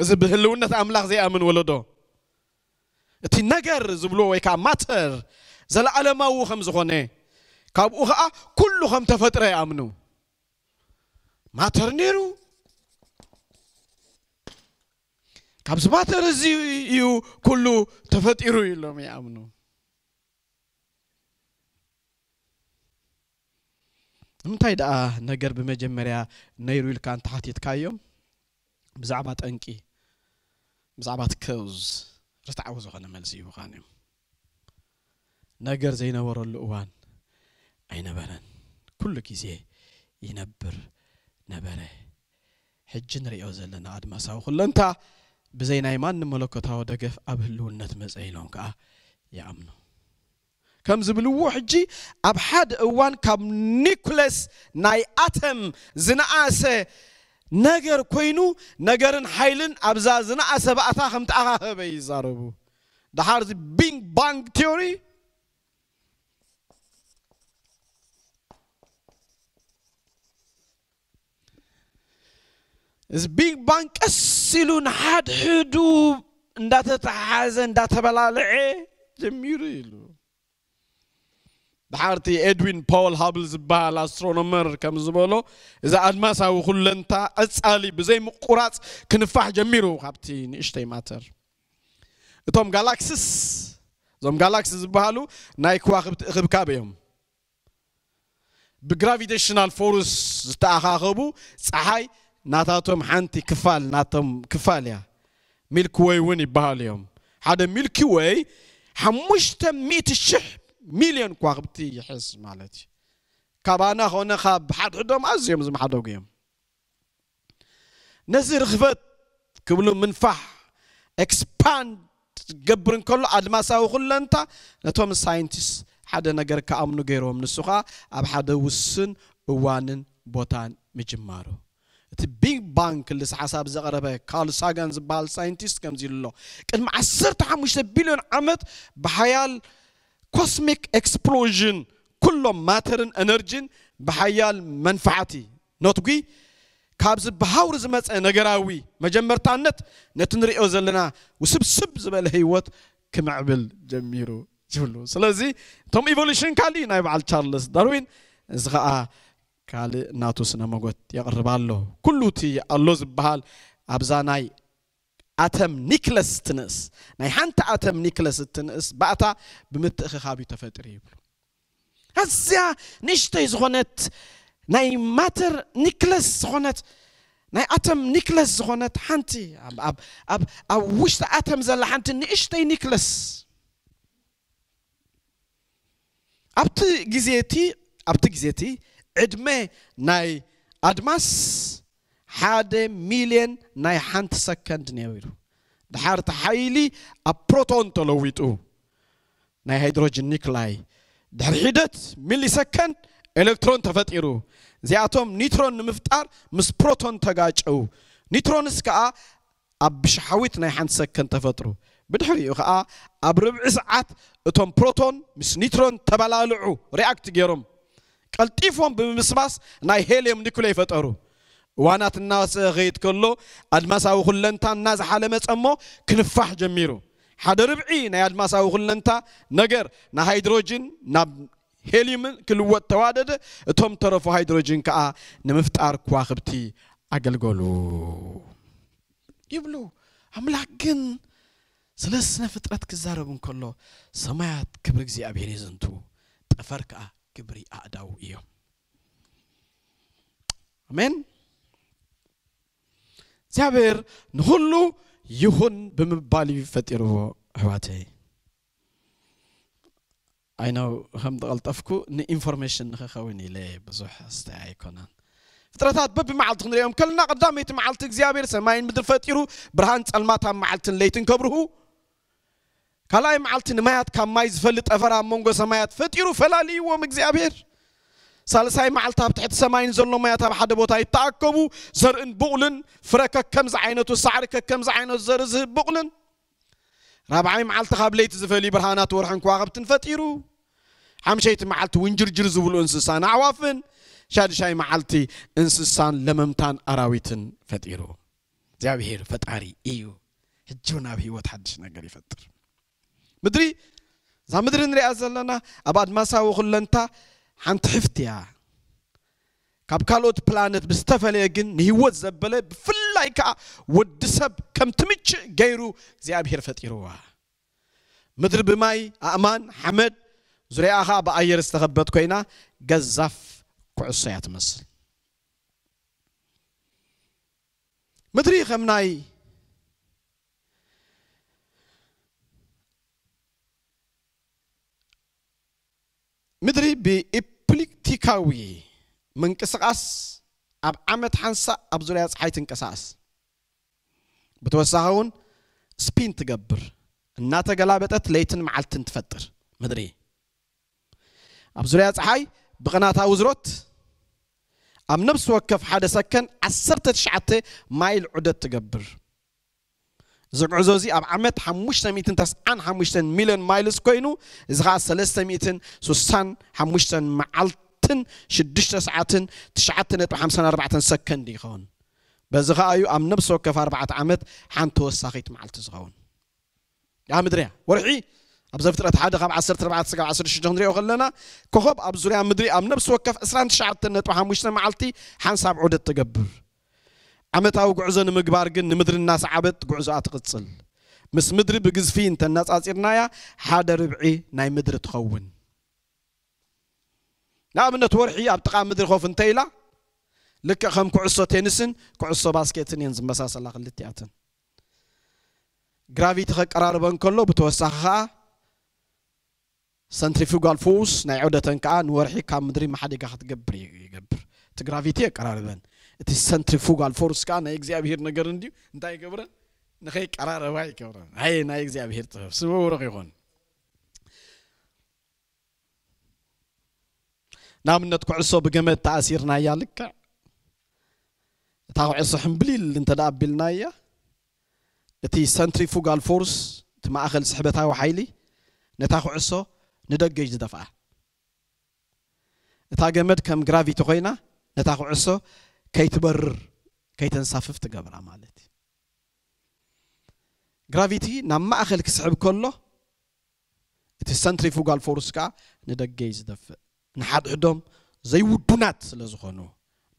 إذا بهلونة أملاخ زي أمن ولدو إتي نجر زبلو ويكا ماتر زل على ما هو خمس غني كاب أخا كلهم تفتري أمنو ما ترنيرو كابس ما ترزي يو كلو تفت إرو يلوم يا أمنو نمتاي دا نجرب مجمريا نيرو يلكان تحت يتكايوم بزعبات أنكي بزعبات كوز رست عوزو خانا ملزيو خانيم نجر زينا ورا الأوان أين برن كل كيزي ينبر ነበረ ሕጂ ንሪኦ ዘለና ኣድማሳዊ ኩለንታ ናይ ማን መለኮታዊ ደገፍ ኣብ ህልውነት መፀ ኢሎም ከዓ ይኣምኑ ከም ዝብልዎ ሕጂ ኣብ ሓደ እዋን ካብ ኒኩለስ ናይ ኣተም ዝነኣሰ ነገር ኮይኑ ነገርን ሓይልን ኣብዛ ዝነኣሰ ባእታ ከም ተኣኻኸበ ይዛረቡ ድሓር ቢንግ ባንግ ቴዎሪ ቢግ ባንግ ቀስ ኢሉ ንሓድሕዱ እንዳተተሓሓዘ እንዳተበላልዐ ጀሚሩ ኢሉ ድሓርቲ ኤድዊን ፓውል ሃብል ዝበሃል ኣስትሮኖመር ከም ዝበሎ እዛ ኣድማሳዊ ኩለንታ ዕፃሊ ብዘይ ምቁራፅ ክንፋሕ ጀሚሩ ካብቲ ንእሽተይ ማተር እቶም ጋላክስስ እዞም ጋላክሲ ዝበሃሉ ናይ ከዋክብቲ እክብካብ እዮም ብግራቪቴሽናል ፎርስ ዝተኣኻኸቡ ፀሓይ ናታቶም ሓንቲ ክፋል ናቶም ክፋል እያ ሚልኪ ወይ እውን ይበሃል እዮም ሓደ ሚልኪ ወይ ሓሙሽተ ሚእቲ ሽሕ ሚልዮን ኳክብቲ ይሕዝ ማለት እዩ ካብ ኣና ኮነ ካብ ሓድሕዶም ኣዝዮም ዝመሓደጉ እዮም ነዚ ርክበት ክብሉ ምንፋሕ ኤክስፓንድ ዝገብር እንከሎ ኣድማሳዊ ኩለንታ ነቶም ሳይንቲስት ሓደ ነገር ከኣምኑ ገይሮም ንሱ ከዓ ኣብ ሓደ ውስን እዋንን ቦታን ምጅማሩ እቲ ቢግ ባንክ ልስሓሳብ ዘቐረበ ካርል ሳጋን ዝበሃል ሳይንቲስት ከምዚ ኢሉ ኣሎ ቅድሚ 15 ቢልዮን ዓመት ብሓያል ኮስሚክ ኤክስፕሎዥን ኩሎም ማተርን ኤነርጂን ብሓያል መንፋዕቲ ነትጉ ካብዚ ብሃውሪ ዝመፀ ነገራዊ መጀመርታነት ነቲ ንሪኦ ዘለና ውስብስብ ዝበለ ህይወት ክምዕብል ጀሚሩ ይብሉ ስለዚ እቶም ኢቮሉሽን ካልእ ናይ በዓል ቻርለስ ዳርዊን እዚ ከዓ ካልእ እናቱ ስነ መጎት የቕርብ ኣሎ ኩሉ እቲ ኣሎ ዝበሃል ኣብዛ ናይ ኣተም ኒክለስ ትንእስ ናይ ሓንቲ ኣተም ኒክለስ እትንእስ ባእታ ብምትእኽኻብ እዩ ተፈጥሪ ይብሉ ኣዝያ ንእሽተይ ዝኾነት ናይ ማተር ኒክለስ ዝኾነት ናይ ኣተም ኒክለስ ዝኾነት ሓንቲ ኣብ ውሽጢ ኣተም ዘላ ሓንቲ ንእሽተይ ኒክለስ ኣብቲ ግዜ እቲ ኣብቲ ግዜ እቲ عدمي ناي ادمس هاد مليون ناي هانت سكند نيويرو دحار ا proton تلويتو ناي هيدروجين نيكلاي دحر حدت ملي سكن إلكترون تفتيرو زي أتوم نيترون مفتار مس proton تغاچ أو نيترون سكا أبشحويت ناي هانت سكن تفترو بدري يخا أبربع ساعات أتوم proton مس نيترون تبلالعو رياكت جيروم ቀልጢፎም ብምስባስ ናይ ሄልየም ኒኩለ ይፈጠሩ ዋናት እናወስአ ኸይድ ከሎ ኣድማሳዊ ኩለንታ እናዝሓለመፀ እሞ ክንፋሕ ጀሚሩ ሓደ ርብዒ ናይ ኣድማሳዊ ኩለንታ ነገር ንሃይድሮጅን ናብ ሄልየምን ክልወጥ ተዋደደ እቶም ተረፉ ሃይድሮጅን ከዓ ንምፍጣር ከዋኽብቲ ኣገልገሉ ይብሉ ኣምላክ ግን ስለ ስነ ፍጥረት ክዛረብ እንከሎ ሰማያት ክብሪ እግዚኣብሔር የዘንቱ ጠፈር ከዓ كبري أداو إيو أمين زابير نهلو يهون بمبالي فتيرو هواتي أنا نو هم دغال تفكو ني إنفورميشن نخخويني لي بزوح استعي كونان فترتات ببي معلت نريهم كلنا قدامي تمعلتك زابير سماين بدر فتيرو برهانت الماتا معلت ليتن كبرهو ካላይ መዓልቲ ንማያት ካብ ማይ ዝፈልጥ ጠፈር ኣብ መንጎ ሰማያት ፈጢሩ ፈላልይዎም እግዚኣብሔር ሳልሳይ መዓልቲ ኣብ ትሕቲ ሰማይን ዘሎ ማያት ኣብ ሓደ ቦታ ይተኣከቡ ዘርእን ብቑልን ፍረ ከከምዚ ዓይነቱ ሳዕሪ ከከምዚ ዓይነቱ ዘርኢ ዝህብ ብቑልን ራብዓይ መዓልቲ ካብ ለይቲ ዝፈልዩ ብርሃናት ወርሕን ከዋኽብትን ፈጢሩ ሓምሸይቲ መዓልቲ ውንጅርጅር ዝብሉ እንስሳን ኣዕዋፍን ሻድሻይ መዓልቲ እንስሳን ለመምታን ኣራዊትን ፈጢሩ እግዚኣብሔር ፈጣሪ እዩ ሕጂ ናብ ሂወት ሓድሽ ነገር ይፈጥር ምድሪ እዛ ምድሪ እንሪኣ ዘለና ኣብ ኣድማሳዊ ኩለንታ ሓንቲ ሕፍቲ እያ ካብ ካልኦት ፕላነት ብዝተፈለየ ግን ንህወት ዘበለ ብፍላይ ከዓ ወዲ ሰብ ከም ትምችእ ገይሩ እግዚኣብሄር ፈጢርዋ ምድሪ ብማይ ኣእማን ሓመድ ዙርያኣ ከዓ ብኣየር ዝተኸበት ኮይና ገዛፍ ኩዕሶ እያ ትመስል ምድሪ ከም ናይ ምድሪ ብኤፕሊክቲካዊ ምንቅስቓስ ኣብ ዓመት ሓንሳ ኣብ ዙርያ ፀሓይ ትንቀሳቐስ ብተወሳኺ እውን ስፒን ትገብር እናተገላበጠት ለይትን መዓልትን ትፈጥር ምድሪ ኣብ ዙርያ ፀሓይ ብቕናታዊ ውዝሮት ኣብ ነብሲ ወከፍ ሓደ ሰከን 19 ማይል ዑደት ትገብር ዝርዑ ዞ እዚ ኣብ ዓመት 595 ሚልዮን ማይልስ ኮይኑ እዚ ከዓ 365 መዓልትን 6 ሰዓትን 9.54 ሰከንድ ይኸውን በዚ ከዓ እዩ ኣብ ነብሲ ወከፍ 4 ዓመት ሓንቲ ተወሳኺት መዓልቲ ዝኸውን ያ ምድሪ እያ ወርሒ ኣብ ዘፍጥረት ሓደ ካብ 14 ካብ 16 ክንሪኦ ከለና ኮኸብ ኣብ ዙርያ ምድሪ ኣብ ነብሲ ወከፍ 29.5 መዓልቲ ሓንሳብ ዑደት ትገብር ዓመታዊ ጉዕዞ ንምግባር ግን ንምድርና ሰዓበት ጉዕዞኣ ትቕፅል ምስ ምድሪ ብግዝፊ እንተነፃፂርናያ ሓደ ርብዒ ናይ ምድሪ ትኸውን ንኣብነት ወርሒ ኣብ ጥቓ ምድሪ ኮፍ እንተኢላ ልክዕ ከም ኩዕሶ ቴኒስን ኩዕሶ ባስኬትን እየን ዝመሳሰላ ክልቲኣትን ግራቪቲ ከቀራርበን ከሎ ብተወሳኺ ከዓ ሰንትሪፊጋል ፎርስ ናይ ዑደተን ከዓ ንወርሒ ካብ ምድሪ ማሓደጋ ክትገብር ይገብር እቲ ግራቪቲ የቀራርበን እቲ ሰንትሪፉጋል ፎርስ ከዓ ናይ እግዚኣብሄር ነገር እንድዩ እንታይ ይገብረን ንኸይቀራረባ ይገብረን ኣይ ናይ እግዚኣብሄር ጥበብ ስብውርኽ ይኾን ንኣብነት ኩዕሶ ብገመድ ተኣሲርናያ ልክዕ እታ ኩዕሶ ሕምብሊል እንተ ደኣ ኣቢልና እያ እቲ ሰንትሪፉጋል ፎርስ እቲ ማእኸል ስሕበታዊ ሓይሊ ነታ ኩዕሶ ንደገጅ ዝደፍኣ እታ ገመድ ከም ግራቪቲ ኮይና ነታ ኩዕሶ ከይትበርር ከይተንሳፍፍ ትገብራ ማለት እዩ ግራቪቲ ናብ ማእኸል ክስሕብ ከሎ እቲ ሰንትሪፉጋል ፎርስ ከዓ ንደገ እዩ ዝደፍእ ንሓድሕዶም ዘይውዱናት ስለ ዝኾኑ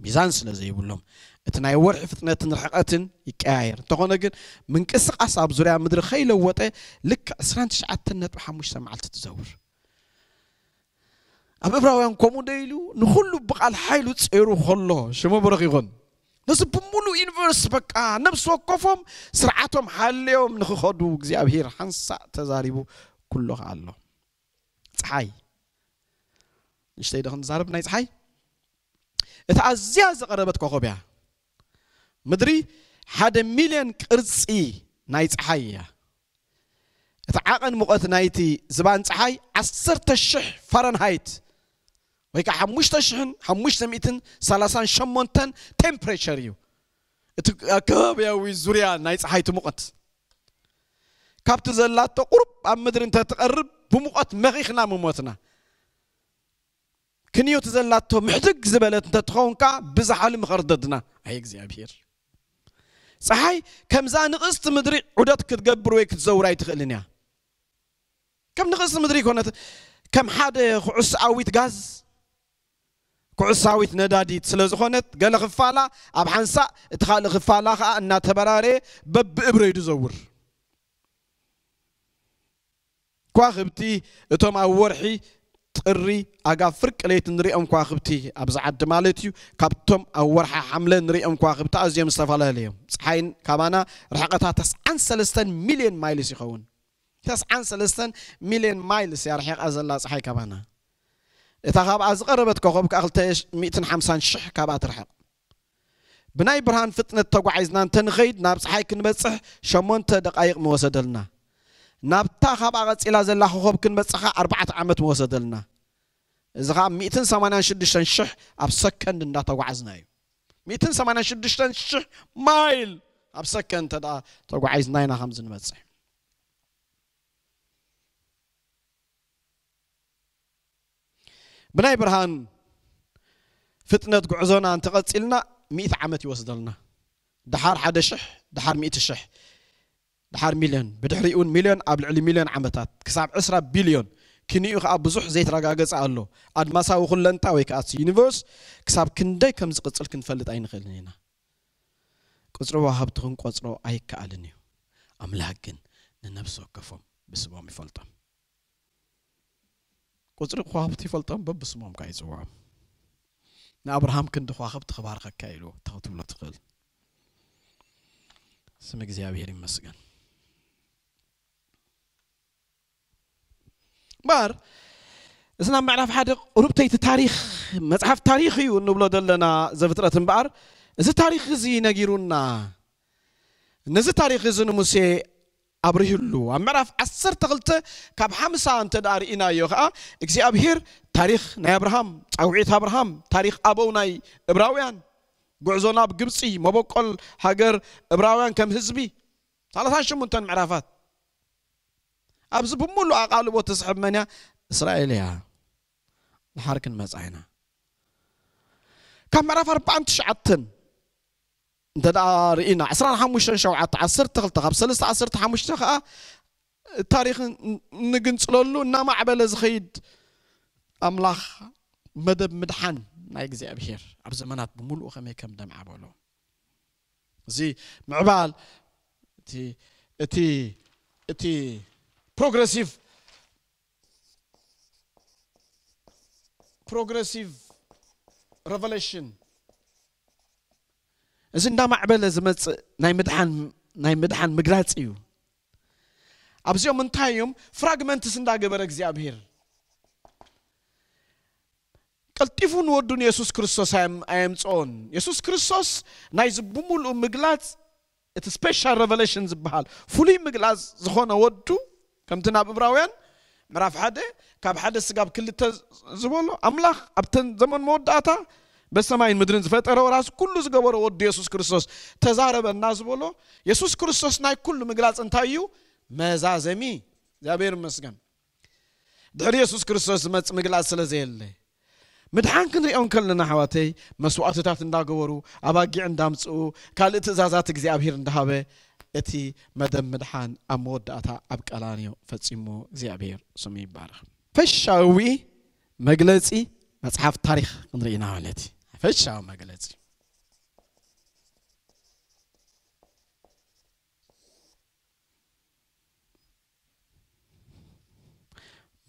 ሚዛን ስለ ዘይብሎም እቲ ናይ ወርሒ ፍጥነትን ርሕቐትን ይቀያየር እንተኾነ ግን ምንቅስቃስ ኣብ ዙርያ ምድሪ ከይለወጠ ልክ 29 ነጥቢ 5 መዓልቲ ትዘውር ኣብ ዕብራውያን ከምኡ ደ ኢሉ ንኩሉ ብቓል ሓይሉ ፀይሩ ከሎ ሽሙ ብረኽ ይኹን ነዚ ብሙሉእ ዩኒቨርስ በቃ ነብሲ ወከፎም ስርዓቶም ሃለዮም ንክኸዱ እግዚኣብሄር ሓንሳእ ተዛሪቡ ኩሉ ከዓ ኣሎ ፀሓይ ንሽተይ ደ ክንዛርብ ናይ ፀሓይ እታ ኣዝያ ዘቐረበት ኮኸብ እያ ምድሪ ሓደ ሚልዮን ቅርፂ ናይ ፀሓይ እያ እቲ ዓቐን ሙቐት ናይቲ ዝባን ፀሓይ 1ሰርተ ሽሕ ፋረንሃይት ويك حمشت شحن حمشت ميتن سلاسان شمونتن تمبريتشر يو اتك اكاب آه، يا وي زوريا نايت هاي تموقت كابت زلات قرب ام مدرن تتقرب بموقت مخيخنا مموتنا كنيو تزلات تو محدق زبلت تتخونكا بزحال مخرددنا هاي اكزيابير صحي كم زان قست مدري عدت كتقبر ويك تزوراي تخلنيا كم نقص مدري كونت كم حاده خص عويت غاز ኩዕሳዊት ነዳዲት ስለ ዝኾነት ገለ ክፋላ ኣብ ሓንሳእ እቲ ካልእ ክፋላ ከዓ እናተበራረየ በብእብረ እዩ ዝዘውር ከዋክብቲ እቶም ኣብ ወርሒ ጥሪ ኣጋብ ፍርቂ ለይቲ ንሪኦም ከዋክብቲ ኣብዚ ዓዲ ማለት እዩ ካብቶም ኣብ ወርሒ ሓምለ ንሪኦም ከዋክብቲ ኣዝዮም ዝተፈላለዩ ፀሓይን ካባና ርሕቐታ 93 ሚልዮን ማይልስ ይኸውን 93 ሚልዮን ማይልስ እያ ርሒቓ ዘላ ፀሓይ ካባና إذا غاب أز قربت كهرب كألتش ميتين حمسان شح كبات رحم بناي برهان فتنة تقو عايزنا تنغيد نابس هاي كن بس شمون تدقائق موصدلنا ناب تاخاب أغاز إلا زل الله خوب كن بس أربعة عمت موصدلنا إذا غاب ميتين سمانان شدشتن شح أبسكن دن دا تقو عايزنا ميتين سمانان شدشتن شح مايل أبسكن تدا تقو عايزنا نخمزن بس ብናይ ብርሃን ፍጥነት ጉዕዞና እንተቐፂልና ሚእቲ ዓመት ይወስደልና ድሓር ሓደ ሽሕ ድሓር ሚእቲ ሽሕ ድሓር ሚልዮን ብድሕሪኡ እውን ሚልዮን ኣብ ልዕሊ ሚልዮን ዓመታት ክሳብ 20 ቢልዮን ክንኡ ከዓ ብዙሕ ዘይተረጋገፀ ኣሎ ኣድማሳዊ ኩለንታ ወይ ከዓ ዩኒቨርስ ክሳብ ክንደይ ከም ዝቕፅል ክንፈልጥ ኣይንኽእልን ኢና ቁፅሪ ዋሃብቲ ክንቆፅሮ ኣይከኣልን እዩ ኣምላክ ግን ንነብሲ ወከፎም ብስቦም ይፈልጦም ቁፅሪ ከዋኽብቲ ይፈልጦም በብስሞምካ ይፅውዖም ንኣብርሃም ክንዲ ከዋኽብቲ ክባርኸካ ኢሉ እንታ ክትብሎ ትኽእል ስም እግዚኣብሔር ይመስገን እምበር እዚ ናብ ምዕራፍ ሓደ ርብተይቲ ታሪክ መፅሓፍ ታሪክ እዩ እንብሎ ዘለና ዘፍጥረት እምበኣር እዚ ታሪክ እዚ ነጊሩና ነዚ ታሪክ እዚ ንሙሴ أبرهلو أمرف أسر تغلت كاب حمسا أنت داري إنا يوغا آه، إكزي أبهير تاريخ ناي أبرهام أوعيت أبرهام تاريخ أبو ناي إبراويان قعزونا بقبسي مبوكول هاجر إبراويان كم هزبي ثلاثان شمونتن معرفات أبزب مولو أقالو بوتسحب منيا إسرائيليا الحركة المزعينة كم معرف أربعان تشعتن ددار إنا عصران حموش شو عط عصر تغلط غب سلس عصر حموش تخا تاريخ نجنس لولو نما عبال زخيد أملاخ مدب مدحن نايك زي أبهير عبز منات بمولو خمي كم دم عبالو زي معبال تي تي تي بروجريسيف بروجريسيف ريفوليشن እዚ እንዳማዕበለ ዝመፅእ ናይ ምድሓን ናይ ምድሓን ምግላፅ እዩ ኣብዚኦም እንታይ እዮም ፍራግመንትስ እንዳገበረ እግዚኣብሄር ቀልጢፉ ንወዱን የሱስ ክርስቶስ ኣየምፅኦን የሱስ ክርስቶስ ናይዚ ብምሉኡ ምግላፅ እቲ ስፔሻል ረቨሌሽን ዝበሃል ፍሉይ ምግላፅ ዝኾነ ወዱ ከምቲ ናብ ዕብራውያን ምዕራፍ ሓደ ካብ ሓደ ስጋብ ክልተ ዝበሎ ኣምላኽ ኣብተን ዘመን መወዳእታ بسماين مدرن زفتر أو راس كل زجبر ود يسوع كريستوس تزار بالناس بولو يسوع كريستوس ناي كل مجلس أنتايو مزازمي زابير مسجن دحر يسوع كريستوس مت مجلس لزيلة مدحان كن ريون كلنا حواتي مسوات تات ندا جورو أباقي عندام تسو تزازات جزي أبهر أتي مدم مدحان أمود أتا أبك ألانيو فتسمو سمي بارخ فشاوي مجلسي مصحف تاريخ نرينا علتي فشاو مغلطي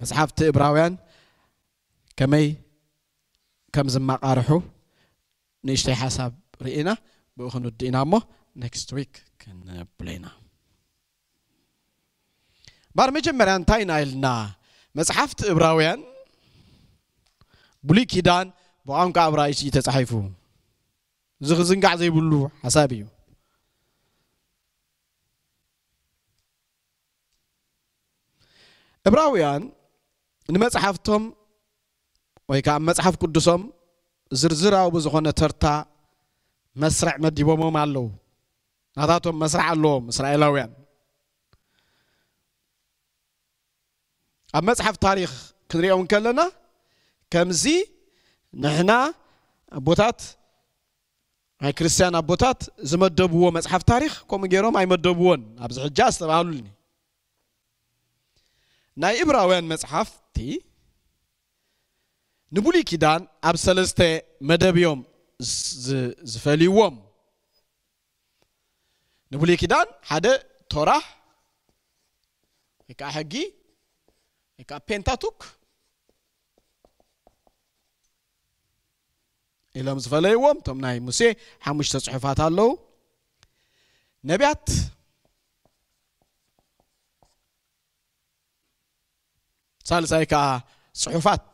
مصحف تبراويان كمي كم زما قارحو نيشتي حساب رينا بوخنو الدينامو نيكست ويك كن بلينا بار مجمران تاينا إلنا مصحف تبراويان بلي كيدان بعام كعب رأي شيء تصحيفه زخزن قاعد زي بلو حسابيو إبراويان إن مسحفتهم ويكا مسحف قدسهم زرزرة وبزخونة ترتا مسرع ما ديبومو معلو نعطاتهم مسرع اللو مسرع إلاويان أما مسحف تاريخ كنري أون كلنا كمزي نحنا أبوتات هاي كريستيان أبوتات زما دبوه مصحف تاريخ كوم غيرو ماي مدبوون ابز حجاس تبعولني ناي ابراوين مصحف تي نبولي كيدان اب سلسته مدبيوم زفليوم نبولي كيدان حدا توراه يكا حقي يكا بنتاتوك ኢሎም ዝፈለይዎም እቶም ናይ ሙሴ ሓሙሽተ ፅሑፋት ኣለዉ ነቢያት ሳልሳይ ከዓ ፅሑፋት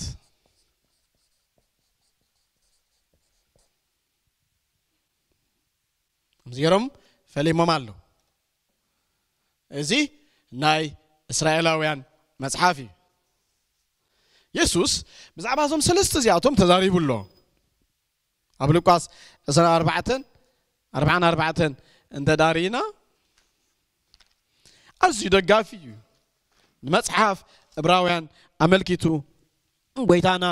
ከምዚገሮም ፈሊሞም ኣለዉ እዚ ናይ እስራኤላውያን መፅሓፍ እዩ የሱስ ብዛዕባ እዞም ሰለስተ እዚኣቶም ተዛሪቡ ኣሎ ኣብ ሉቃስ 24 44 እንተዳሪእና ኣዝዩ ደጋፊ እዩ ንመፅሓፍ ዕብራውያን ኣመልኪቱ ጎይታና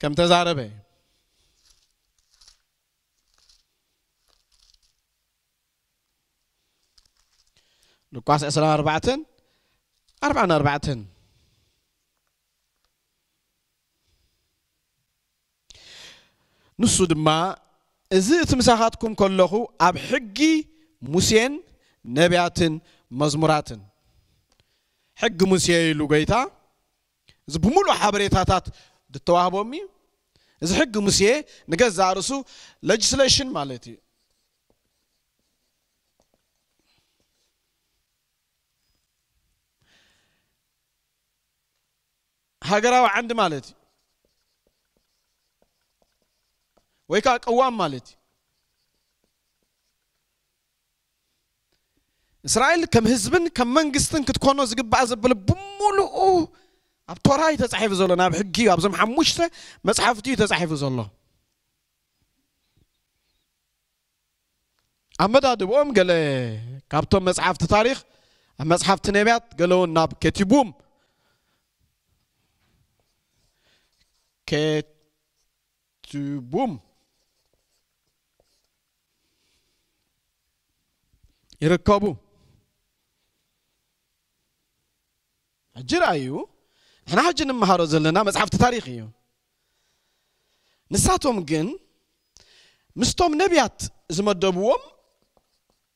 ከም ተዛረበ ሉቃስ 24 44 ንሱ ድማ እዚ እቲ ምሳኻትኩም ከለኹ ኣብ ሕጊ ሙሴን ነቢያትን መዝሙራትን ሕጊ ሙሴ ኢሉ ጎይታ እዚ ብሙሉእ ሓበሬታታት ዝተዋህቦም እዩ እዚ ሕጊ ሙሴ ንገዛ ርእሱ ሌጅስሌሽን ማለት እዩ ሃገራዊ ዓንዲ ማለት እዩ ወይ ከዓ ቀዋም ማለት እዩ እስራኤል ከም ህዝብን ከም መንግስትን ክትኮኖ ዝግባእ ዘበለ ብምሉኡ ኣብ ቶራ እዩ ተፃሒፉ ዘሎ ናብ ሕጊ እዩ ኣብዞም ሓሙሽተ መፅሓፍቲ እዩ ተፃሒፉ ዘሎ ኣብ መዳድብኦም ገለ ካብቶም መፅሓፍቲ ታሪክ ኣብ መፅሓፍቲ ነቢያት ገለ እውን ናብ ከቲቡም كاتبوم يركبوا جرايو احنا حجن مهارو زلنا مصحف تاريخي نساتهم جن مستوم نبيات زمدبوهم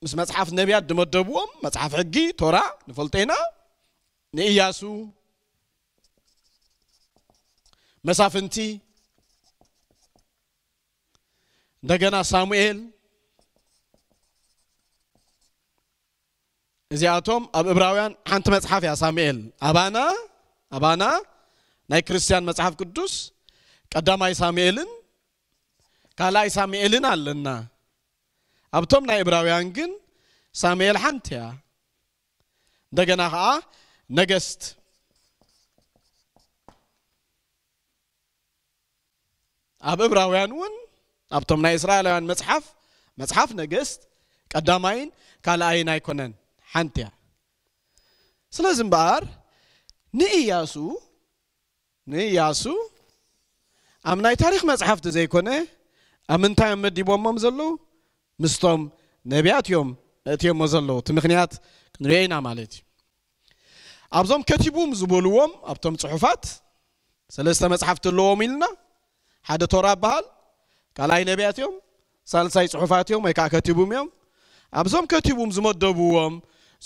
مس مصحف نبيات دمدبوهم مصحف حجي تورا نفلتينا نياسو مسافنتي دغنا صامويل እዚኣቶም ኣብ ዕብራውያን ሓንቲ መፅሓፍ እያ ሳሙኤል ኣባና ኣባና ናይ ክርስትያን መፅሓፍ ቅዱስ ቀዳማይ ሳሙኤልን ካልኣይ ሳሙኤልን ኣለና ኣብቶም ናይ ዕብራውያን ግን ሳሙኤል ሓንቲ እያ እንደገና ከዓ ነገስት ኣብ ዕብራውያን እውን ኣብቶም ናይ እስራኤላውያን መፅሓፍ መፅሓፍ ነገስት ቀዳማይን ካልኣይን ኣይኮነን ሓንቲ እያ ስለዚ እምበኣር ንእያሱ ንእያሱ ኣብ ናይ ታሪክ መፅሓፍቲ ዘይኮነ ኣብ ምንታይ እዮም መዲቦሞም ዘለዉ ምስቶም ነቢያት እዮም እትዮሞ ዘለዉ እቲ ምክንያት ክንሪኦ ኢና ማለት እዩ ኣብዞም ከቲቡም ዝበልዎም ኣብቶም ፅሑፋት ሰለስተ መፅሓፍቲ ኣለዎም ኢልና ሓደ ቶራ ኣበሃል ካልኣይ ነቢያት እዮም ሳልሳይ ፅሑፋት እዮም ወይ ከዓ ከቲቡም እዮም ኣብዞም ከቲቡም ዝመደብዎም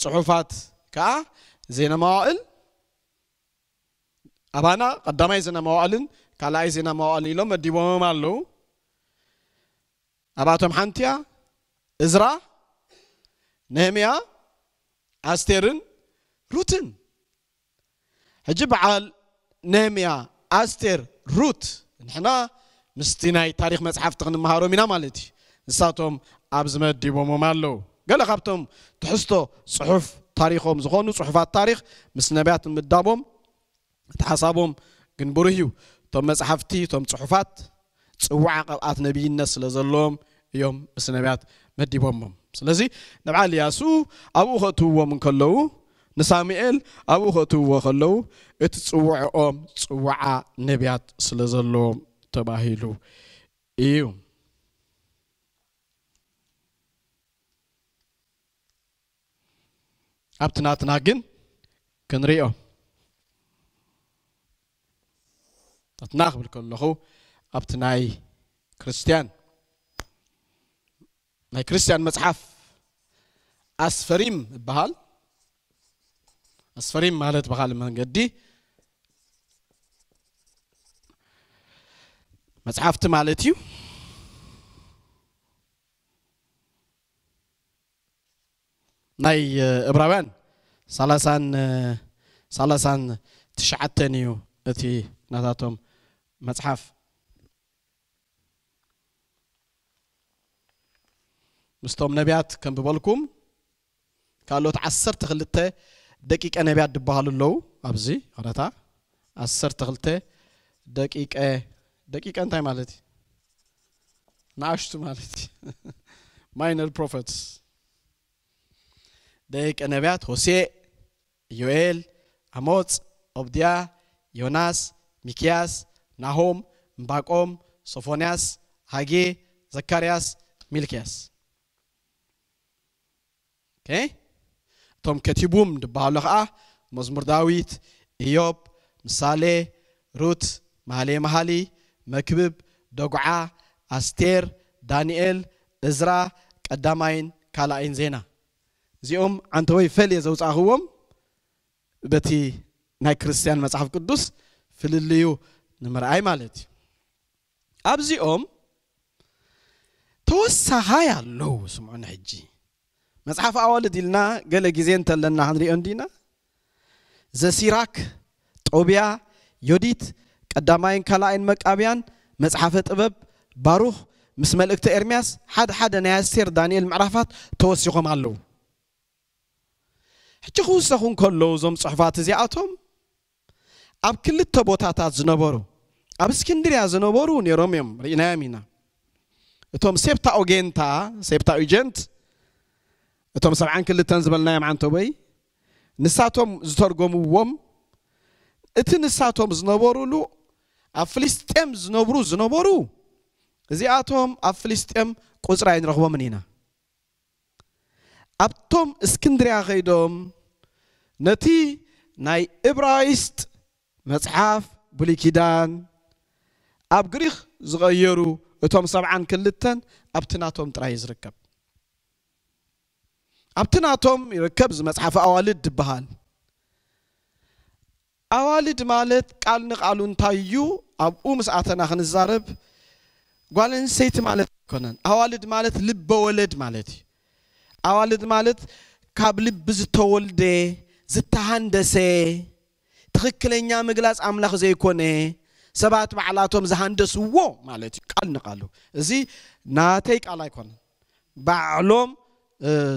ፅሑፋት ከዓ ዜና መዋዕል ኣባና ቀዳማይ ዜና መዋዕልን ካልኣይ ዜና መዋዕል ኢሎም መዲቦሞም ኣለዉ ኣባቶም ሓንቲያ እዝራ ነህምያ ኣስቴርን ሩትን ሕጂ በዓል ነህምያ ኣስቴር ሩት ንሕና ምስቲ ናይ ታሪክ መፅሓፍቲ ክንመሃሮም ኢና ማለት እዩ ንሳቶም ኣብ ዝመዲቦሞም ኣለዉ ገለ ካብቶም ትሕዝቶ ፅሑፍ ታሪኮም ዝኾኑ ፅሑፋት ታሪክ ምስ ነቢያት ምዳቦም እቲ ሓሳቦም ግን ብሩህ እዩ እቶም መፅሓፍቲ እቶም ፅሑፋት ፅዋዕ ቅብኣት ነብይነት ስለ ዘለዎም እዮም ምስ ነቢያት መዲቦሞም ስለዚ ንበዓል ያሱ ኣብኡ ከእትውዎም እንከለዉ ንሳሙኤል ኣብኡ ከእትውዎ ከለዉ እቲ ፅውዕኦም ፅዋዓ ነቢያት ስለ ዘለዎም ተባሂሉ እዩ ኣብቲ ናትና ግን ክንሪኦ ናትና ክብል ከለኹ ኣብቲ ናይ ክርስትያን ናይ ክርስትያን መፅሓፍ ኣስፈሪም ይበሃል ኣስፈሪም ማለት ብካልእ መንገዲ መፅሓፍቲ ማለት እዩ ناي إبراهيم سالسان سالسان تشعتنيو أتي نذاتهم متحف مستوم نبيات كم ببالكم قالوا تعسر تغلطة دقيق أنا بيات دبهالو لو أبزي غرتا عسر تغلطة دقيق إيه دقيق أنت مالتي ناشتو مالتي minor prophets ደቂቀ ነቢያት ሆሴዕ፣ ኢዮኤል፣ አሞፅ፣ ኦብድያ፣ ዮናስ፣ ሚክያስ፣ ናሆም፣ እምባቆም፣ ሶፎንያስ፣ ሃጌ፣ ዘካርያስ፣ ሚልክያስ እቶም ከቲቡም ድበሃሉ ከዓ መዝሙር ዳዊት፣ ኢዮብ፣ ምሳሌ፣ ሩት፣ ማህሌ ማሃሊ፣ መክብብ፣ ደጉዓ፣ ኣስቴር፣ ዳንኤል፣ እዝራ፣ ቀዳማይን ካልኣይን ዜና زيوم أنت وي فلي زوز أهوم بتي ناي كريستيان مسحف قدوس في الليو نمر أي مالتي أبزي أم توسا هايا لو سمعنا حجي مسحف أول دلنا قال جيزين تلنا هنري أندينا زسيراك طوبيا يوديت قداماين كلاين مقابيان مسحف طبب باروخ مس ملكت ارمياس حد حد نياستير دانيال معرفات توسيقهم علو حتى خوزخون كلوزم صحفات زيعتهم أب كل التبوتات زنبرو أب سكندري زنبرو نيروميم رينامينا توم سيبتا أوجينتا سيبتا أوجينت توم سبعا كل التنزبل نايم عن توبي نساتهم زترقوم ووم إتن نساتهم زنبرو لو أفلستم زنبرو زنبرو زيعتهم أفلستم قزرين رغوة منينا أبتم اسكندريا غيدوم ነቲ ናይ ዕብራይስጥ መፅሓፍ ብሉይ ኪዳን ኣብ ግሪክ ዝቐየሩ እቶም ሰብዓን ክልተን ኣብቲ ናቶም ጥራይ ዝርከብ ኣብቲ ናቶም ይርከብ እዚ መፅሓፍ ኣዋልድ ዝበሃል ኣዋልድ ማለት ቃል ንቃሉ እንታይ እዩ ኣብኡ ምስኣተና ክንዛረብ ጓል ኣንሰይቲ ማለት ኣይኮነን ኣዋልድ ማለት ልበ ወለድ ማለት እዩ ኣዋልድ ማለት ካብ ልቢ ዝተወልደ ዝተሃንደሰ ትኽክለኛ ምግላጽ ኣምላኽ ዘይኮነ ሰባት ባዕላቶም ዝሃንደስዎ ማለት እዩ ቃል ንቃሉ እዚ ናተይ ቃል ኣይኮነን ባዕሎም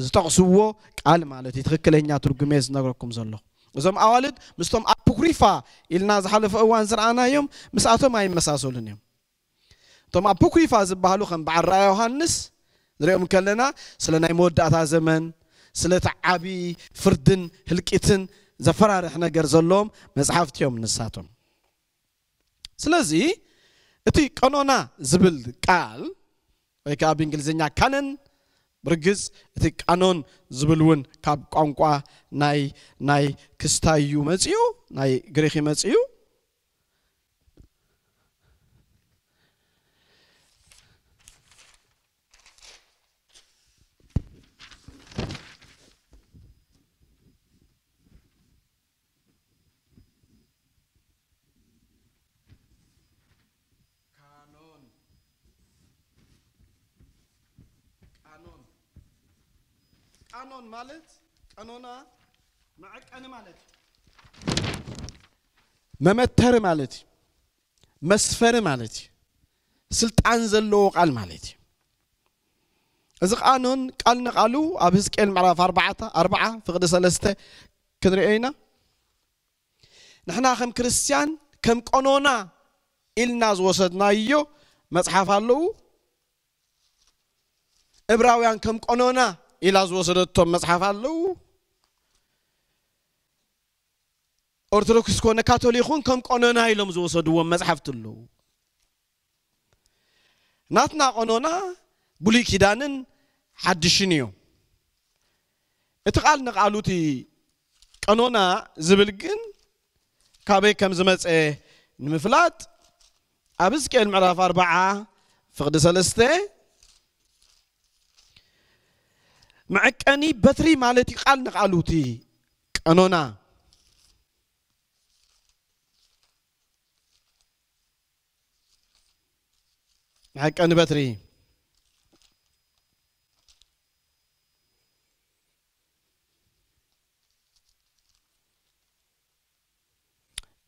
ዝጠቕስዎ ቃል ማለት እዩ ትኽክለኛ ትርጉሜ ዝነግረኩም ዘለኹ እዞም ኣዋልድ ምስቶም ኣፕኩሪፋ ኢልና ዝሓለፈ እዋን ዝረኣናዮም ምስኣቶም ኣይመሳሰሉን እዮም እቶም ኣፕኩሪፋ ዝበሃሉ ከም በዓል ራእያ ዮሃንስ ንሪኦም ከለና ስለ ናይ መወዳእታ ዘመን ስለቲ እቲ ዓብዪ ፍርድን ህልቂትን ዘፈራርሕ ነገር ዘለዎም መፅሓፍቲ እዮም ንሳቶም ስለዚ እቲ ቀኖና ዝብል ቃል ወይ ከዓ ብእንግሊዝኛ ካነን ብርግፅ እቲ ቃኖን ዝብል እውን ካብ ቋንቋ ናይ ናይ ክስታዩ መፅኡ ናይ ግሪክ መፅኡ ቃኖን ማለት ቀኖና መዐቀን ማለት መመተር ማለት እዩ መስፈሪ ማለት እዩ ስልጣን ዘለዎ ቃል ማለት እዩ እዚ ቃኖን ቃል ንቃሉ ኣብ ህዝቅኤል ምዕራፍ 4 4 ፍቅዲ 3 ክንሪኦ ኢና ንሕና ከም ክርስቲያን ከም ቀኖና ኢልና ዝወሰድናዮ መፅሓፍ ኣለዉ ዕብራውያን ከም ቀኖና ኢላዝ ወሰደቶም መጽሐፍ አለው ኦርቶዶክስ ኮነ ካቶሊክ ኹን ከም ቆኖና ኢሎም ዝወሰድዎም መፅሓፍቲ ኣለዉ ናትና ቆኖና ብሉይ ኪዳንን ሓድሽን እዮም እቲ ቃል ንቃሉ እቲ ቀኖና ዝብል ግን ካበይ ከም ዝመፀ ንምፍላጥ ኣብ ህዝቅኤል ምዕራፍ ኣርባዓ ፍቅዲ ሰለስተ መዐቀኒ በትሪ ማለት እዩ ቃል ንቃሉ እቲ ቀኖና መዐቀኒ በትሪ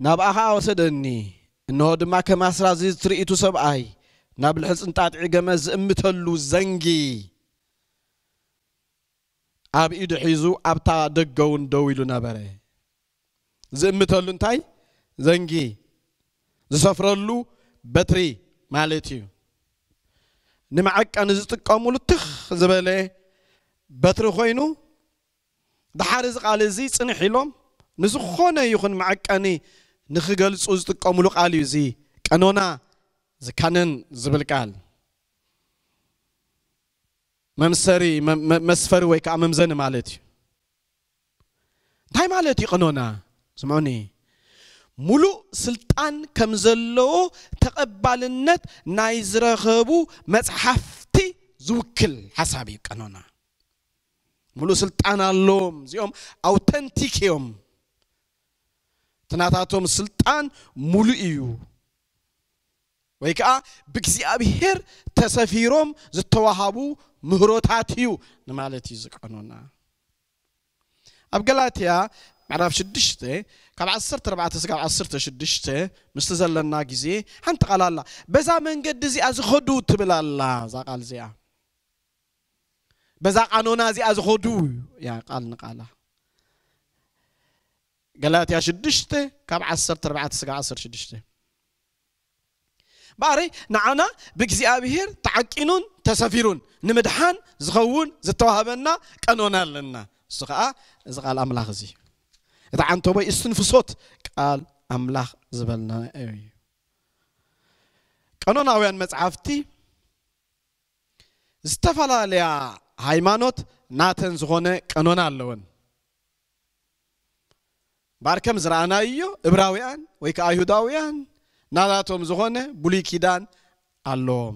ናብኣ ከዓ ወሰደኒ እንሆ ድማ ከማስራ እዚ ትርኢቱ ሰብኣይ ናብ ልሕፅን ጣጥዒ ገመ ዝእምተሉ ዘንጊ ኣብ ኢዱ ሒዙ ኣብታ ደገውን ደው ኢሉ ነበረ ዝእምተሉ እንታይ ዘንጊ ዝሰፍረሉ በትሪ ማለት እዩ ንመዐቀኒ ዝጥቀምሉ ትኽ ዝበለ በትሪ ኮይኑ ድሓር እዚ ቃል እዚ ፅንሕ ኢሎም ንዝኾነ ይኹን መዐቀኒ ንክገልፁ ዝጥቀምሉ ቃል እዩ እዚ ቀኖና ዝካነን ዝብል ቃል ممسري مسفر ويك ممزن مالتي تاي مالتي قنونا سمعوني ملو سلطان كمزلو تقبلنت نايزر خبو مسحفتي زوكل حسابي قنونا ملو سلطان اللوم زيوم اوتنتيك يوم تناتاتوم سلطان ملو ايو ወይ ከዓ ብእግዚኣብሔር ተሰፊሮም ዝተዋሃቡ ምህሮታት እዩ ንማለት እዩ ዝቀኑና ኣብ ገላትያ ምዕራፍ 6 ካብ 14 እስካብ 16 ምስቲ ዘለና ግዜ ሓንቲ ቃል ኣላ በዛ መንገዲ እዚኣ ዝኸዱ ትብል ኣላ እዛ ቃል እዚኣ በዛ ቃኖና እዚኣ ዝኸዱ እያ ቃል ንቃላ ገላትያ 6 ካብ 14 እስካብ 16 باري نعنا بجزي أبيهر تعقينون تسافرون نمدحان زغون زتوهابنا كانونا لنا سقاء زغال أملاخ زي إذا عنتو بي استنفسوت قال أملاخ زبلنا أيوي كانونا وين مزعفتي استفلا ليا هايمانوت ناتن زغونة كانونا لون باركم زرعنا إيو إبراويان ويكا أيهوداويان ናታቶም ዝኾነ ብሉይ ኪዳን ኣለዎም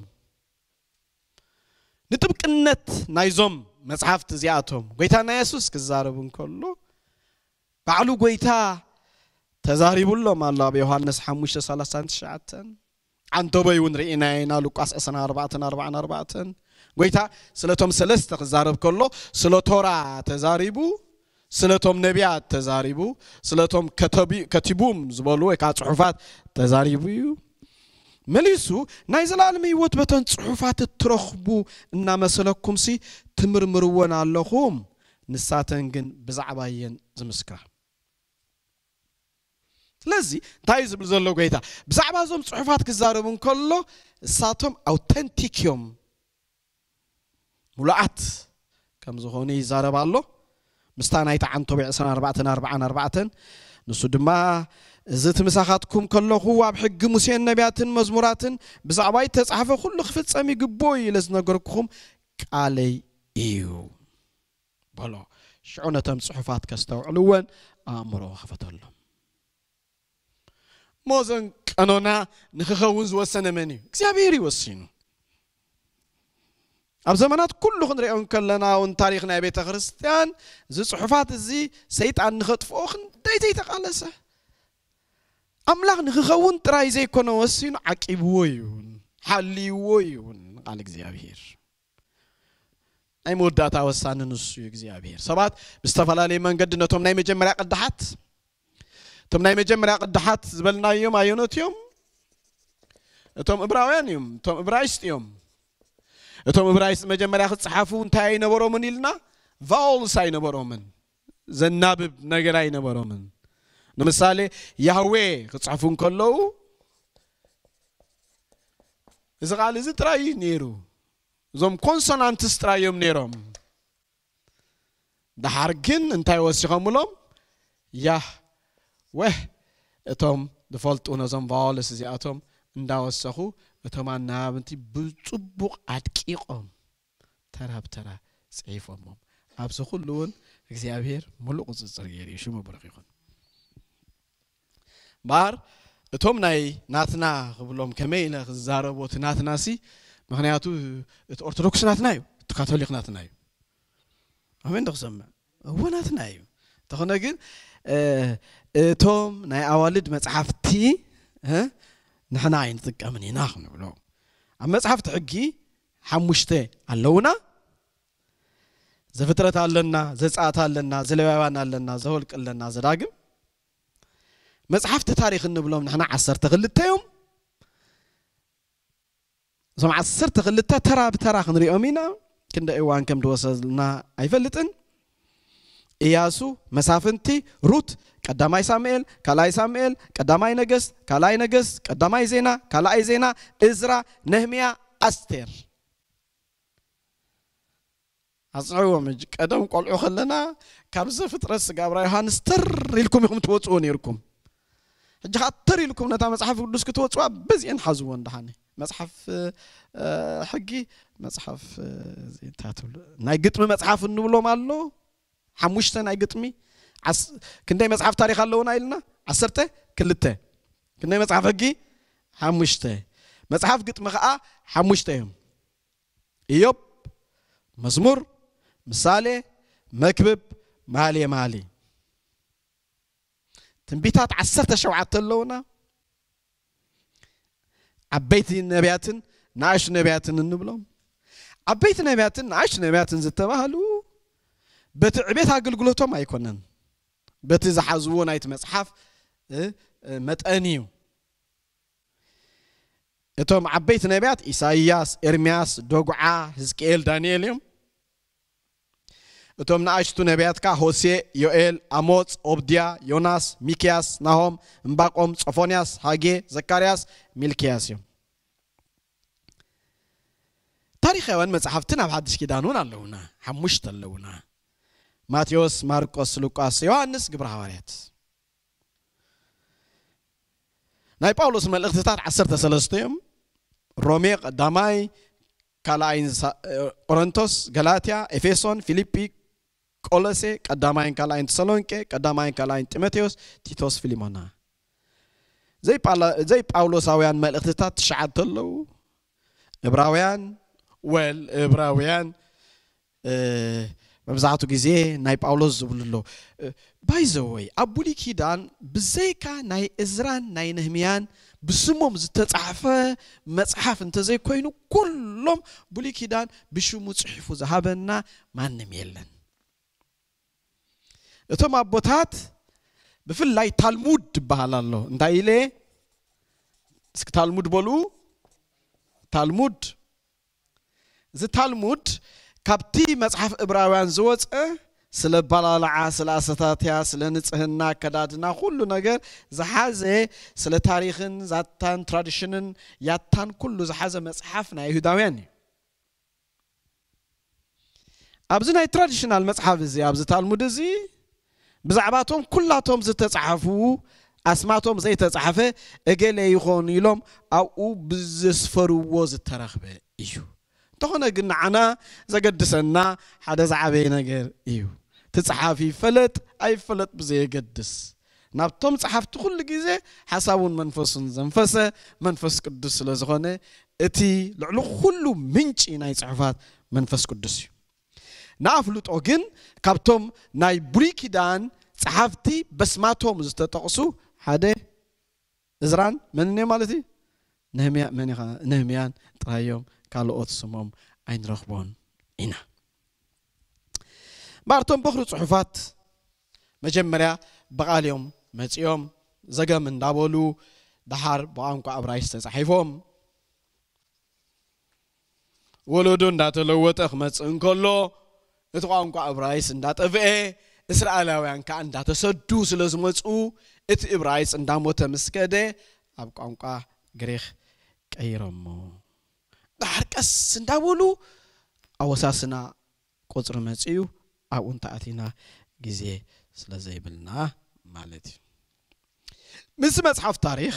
ንጥብቅነት ናይዞም መፅሓፍቲ እዚኣቶም ጎይታና የሱስ ክዛረብ እንከሎ ባዕሉ ጎይታ ተዛሪቡሎም ኣሎ ኣብ ዮሃንስ 539 ዓንተበይ እውን ርኢናየና ሉቃስ 2444 ጎይታ ስለቶም ሰለስተ ክዛረብ ከሎ ስለ ቶራ ተዛሪቡ ስለቶም ነቢያት ተዛሪቡ ስለቶም ከቲቡም ዝበሉ ወይ ከዓ ፅሑፋት ተዛሪቡ እዩ መሊሱ ናይ ዘለኣለም ህይወት በተን ፅሑፋት እትረኽቡ እናመሰለኩምሲ ትምርምርዎን ኣለኹም ንሳተን ግን ብዛዕባ እየን ዝምስክራ ስለዚ እንታይ እዩ ዝብል ዘሎ ጎይታ ብዛዕባ እዞም ፅሑፋት ክዛረቡ እንከሎ እሳቶም ኣውተንቲክ እዮም ሙሉኣት ከም ዝኾኑ ይዛረብ ኣሎ مستانايت عن طبيعة سنة أربعة أربعة أربعة نصد ما زت مساخاتكم كله هو بحق موسى النبيات مزمورات بزعبايت تصحف كل خفت سامي قبوي لازم نقركم علي إيو بلا شعونة صحفات كستو علوان أمره خفت الله موزن كانونا نخخوز وسنة مني كسيابيري وسينو ኣብ ዘመናት ኩሉ ክንሪኦም ከለና እውን ታሪክ ናይ ቤተ ክርስቲያን እዚ ፅሑፋት እዚ ሰይጣን ንኸጥፍኦ ክንደይ ዘይተቃለሰ ኣምላኽ ንክኸውን ጥራይ ዘይኮነ ወሲኑ ዓቂብዎ ይውን ሓልይዎ ይውን ቃል እግዚኣብሄር ናይ መወዳእታ ወሳኒ ንሱ እዩ እግዚኣብሄር ሰባት ብዝተፈላለየ መንገዲ ነቶም ናይ መጀመርያ ቅድሓት እቶም ናይ መጀመርያ ቅድሓት ዝበልናዮም ኣየኖት እዮም እቶም እብራውያን እዮም እቶም እብራይስጥ እዮም እቶም እብራይስ መጀመርያ ክፀሓፉ እንታይ ኣይነበሮምን ኢልና ቫውልስ ኣይነበሮምን ዘናብብ ነገር ኣይነበሮምን ንምሳሌ ያህዌ ክፅሕፉ እንከለዉ እዚ ቃል እዚ ጥራይ እዩ ነይሩ እዞም ኮንሶናንትስ ጥራይ እዮም ነይሮም ድሓር ግን እንታይ ወሲኸምሎም ያህ ወህ እቶም ዝፈልጡ ነዞም ቫውልስ እዚኣቶም እንዳወሰኹ እቶም ኣናባብንቲ ብፅቡቕ ኣድቂቖም ተራ ብተራ ፅሒፎሞም ኣብዚ ኩሉ እውን እግዚኣብሔር ሙሉእ ቁፅፅር ገይሩ እዩ ሽሙ ብሩክ ይኹን እምበር እቶም ናይ ናትና ክብሎም ከመይ ኢለ ክዛረቦ እቲ ናትና ሲ ምክንያቱ እቲ ኦርቶዶክስ ናትና እዩ እቲ ካቶሊክ ናትና እዩ ኣመን ክሰምዕ እዎ ናትና እዩ እንተኾነ ግን እቶም ናይ ኣዋልድ መፅሓፍቲ ንሕናይ ንጥቀምን ኢና ክንብሎ ኣብ መፅሓፍቲ ሕጊ ሓሙሽተ ኣለውና ዘፍጥረት ኣለና ዘፃእታ ኣለና ዘለባባን ኣለና ዘወልቅ ኣለና ዘዳግም መፅሓፍቲ ታሪክ እንብሎም ንሕና ዓሰርተ ክልተ እዮም እዞም ዓሰርተ ክልተ ተራ ብተራ ክንሪኦም ኢና ክንደ እዋን ከም ድወሰልና ኣይፈልጥን ኢያሱ፣ መሳፍንቲ፣ ሩት፣ ቀዳማይ ሳሙኤል፣ ካላይ ሳሙኤል፣ ቀዳማይ ነገሥት፣ ካላይ ነገሥት፣ ቀዳማይ ዜና፣ ካላይ ዜና፣ እዝራ፣ ነህሚያ፣ አስቴር ኣፅዕዎም እጅ ቀደም ቆልዑ ከለና ካብዚ ፍጥረት ስጋ ኣብራ ዮሃንስ ተር ኢልኩም ኢኹም ትወፅዎ ነርኩም ሕጂ ከዓ ተር ኢልኩም ነታ መፅሓፍ ቅዱስ ክትወፅዋ በዚአን ሓዝዎ እንዳሓኒ መፅሓፍ ሕጊ መፅሓፍ ናይ ግጥሚ መፅሓፍ እንብሎም ኣሎ حموشتا ناي قطمي عس... كنتي مصحف تاريخ اللونا إلنا عسرتا كلتا كنتي مصحف هكي حموشتا مصحف قطمي خاء حموشتا يوم إيوب مزمور مسالي مكبب مالي مالي تنبيتات عسرتا شوعات اللونا عبيتي نبياتن نعيش نبياتن النبلوم عبيتي نبياتن نعيش نبياتن زتا مهلو بت عبيت هقول قلته ما يكونن بتزحزون أيت مصحف متأنيو إتوم عبيت نبيات إسحاقس إرمياس دوغعة هزكيل دانيليم إتوم ناشتو نبيات كهوسية يوئيل أموت أوبديا يوناس ميكياس نهوم مباقوم صفونياس هاجي زكارياس ميلكياسيوم تاريخ وان مصحف تنا بحدش كدانون اللونا حمشت اللونا ማቴዎስ፣ ማርቆስ፣ ሉቃስ፣ ዮሐንስ ግብረ ሐዋርያት ናይ ጳውሎስ መልእኽትታት 13 እዮም ሮሜ ቀዳማይ ካልኣይ ቆሮንቶስ ገላትያ ኤፌሶን ፊልጲ ቆሎሴ ቀዳማይን ካልኣይን ተሰሎንቄ ቀዳማይን ካልኣይን ጢሞቴዎስ ቲቶስ ፊሊሞና ዘይ ጳውሎሳውያን መልእኽትታት ትሽዓተ ኣለዉ ዕብራውያን ወል ዕብራውያን መብዛሕትኡ ግዜ ናይ ጳውሎስ ዝብሉ ኣሎ ባይዘወይ ኣብ ብሉይ ኪዳን ብዘይካ ናይ እዝራን ናይ ነህምያን ብስሞም ዝተፃሕፈ መፅሓፍ እንተዘይኮይኑ ኩሎም ብሉይ ኪዳን ብሽሙ ፅሒፉ ዝሃበና ማንም የለን እቶም ኣቦታት ብፍላይ ታልሙድ ይበሃል ኣሎ እንታይ ኢለ እስኪ ታልሙድ በልኡ ታልሙድ እዚ ታልሙድ كابتي مصحف إبراهيم زوج سل بالالعا سل أستاتيا سل نتسهنا كدادنا كل نجر زحزة سل تاريخن زاتان تراديشنن ياتان كل زحزة مصحفنا يهودوياني أبزنا التراديشنال مصحف زي أبز تالمود زي بزعباتهم كلاتهم زي تصحفو أسماتهم زي تصحفه أجل يخون يلوم أو بزسفرو وز ترخبه إيوه تهنا جن عنا زقد سنا حدا زعبي نجر إيو تصحافي فلت أي فلت بزي قدس ناب توم صحاف تقول جيزة حسابون منفس زنفسة منفس قدس لزغنة إتي لعلو كله منش إن أي صحفات منفس قدس نافلوت أجن كابتم ناي بريكيدان صحفتي بس ما توم زتتقصو حدا إزران من نمالتي نهميان من نهميان ترايوم قالوا أتسمم أين رغبون إنا بارتون بخر صحفات مجمرة بقاليوم مزيوم زجا من دابولو دحار بعمق أبرايس تزحيفهم ولدون دات لوت أخمت إنكلو إتقام قا أبرايس دات أفئ إسرائيل وين كان دات سدوس لزمت أو إت إبرايس إن دامو تمسكده أبقام قا غريخ كيرمو ብሓርቀስ እንዳበሉ ኣወሳስና ቁፅሪ መፅኡ ኣብኡ እንተኣቲና ግዜ ስለ ዘይብልና ማለት እዩ ምስ መፅሓፍ ታሪክ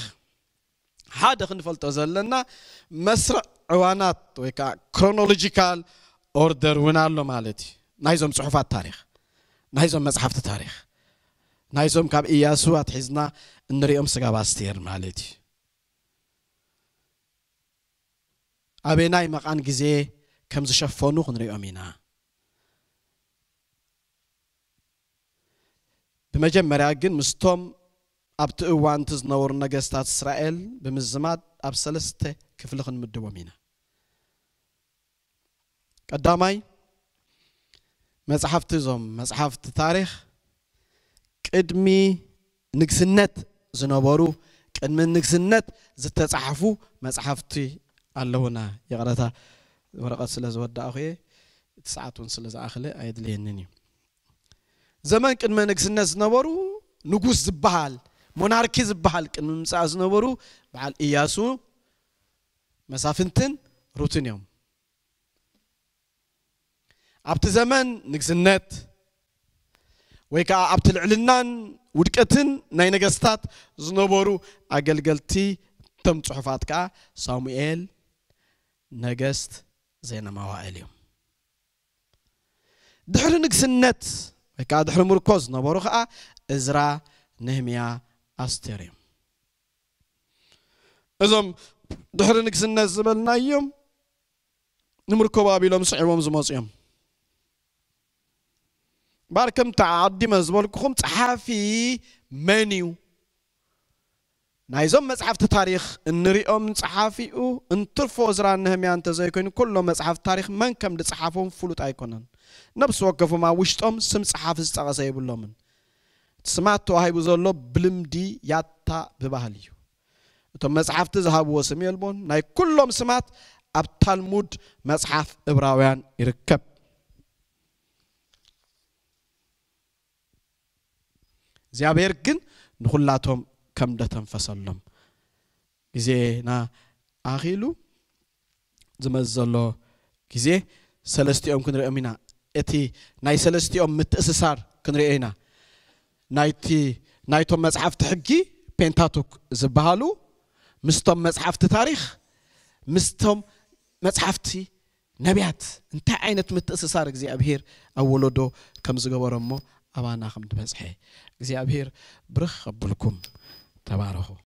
ሓደ ክንፈልጦ ዘለና መስርዕ ዕዋናት ወይ ከዓ ክሮኖሎጂካል ኦርደር እውን ኣሎ ማለት እዩ ናይዞም ፅሑፋት ታሪክ ናይዞም መፅሓፍቲ ታሪክ ናይዞም ካብ እያሱ ኣትሒዝና እንሪኦም ስጋባ ስተር ማለት እዩ أبي ناي مقان جزي كم زشفونو خنري أمينا بمجمرة جن مستوم أبت أوان تزنور نجستات إسرائيل بمزمات أبسلست كفلخن مدومينا قداماي መፅሓፍቲ እዞም መፅሓፍቲ ታሪክ ቅድሚ ንግስነት ዝነበሩ ቅድሚ ንግስነት ዝተፃሓፉ መፅሓፍቲ ألونا يغرتا ورقة سلز ودا أخي تسعة سلز أخلة أيد لينني زمان كن ما نجس الناس نورو نجوس بحال مناركز بحال كن مساع نورو بعال إياسو مسافنتن روتينيوم عبت زمان نجس النت ويكا عبت العلنان ودكتن ناي نجستات زنورو أجل قلتي تم صحفاتك صامويل نجست زين ما وعليهم دحر نجس النت وكاد حر مركز نبروخة إزرا نهميا أستريم إذا دحر نجس النت زبل نايم نمركو بابيلوم سعيوم زموسيوم باركم تعدي مزبول كم تحافي منيو ናይዞም መፅሓፍቲ ታሪክ እንሪኦም ፀሓፊኡ እንትርፎ ዝራ ነህምያ እንተዘይኮይኑ ኩሎም መፅሓፍቲ ታሪክ መን ከም ድፀሓፎም ፍሉጥ ኣይኮነን ነብሲ ወከፎም ኣብ ውሽጦም ስም ፀሓፊ ዝጠቐሰ የብሎምን እቲ ስማት ተዋሂቡ ዘሎ ብልምዲ ያታ ብባህል እዩ እቶም መፅሓፍቲ ዝሃብዎ ስም የልቦን ናይ ኩሎም ስማት ኣብ ታልሙድ መፅሓፍ ዕብራውያን ይርከብ እግዚኣብሔር ግን ንኩላቶም ከም ደተንፈሰሎም ግዜና ኣኺሉ ዝመዝ ዘሎ ግዜ ሰለስቲኦም ክንሪኦም ኢና እቲ ናይ ሰለስቲኦም ምትእስሳር ክንሪኦ ኢና ናይቶም መፅሓፍቲ ሕጊ ፔንታቱክ ዝበሃሉ ምስቶም መፅሓፍቲ ታሪክ ምስቶም መፅሓፍቲ ነቢያት እንታይ ዓይነት ምትእስሳር እግዚኣብሄር ኣብ ወለዶ ከም ዝገበሮ እሞ ኣባና ከም ድበፅሐ እግዚኣብሄር ብርኽ ኣብልኩም trabajo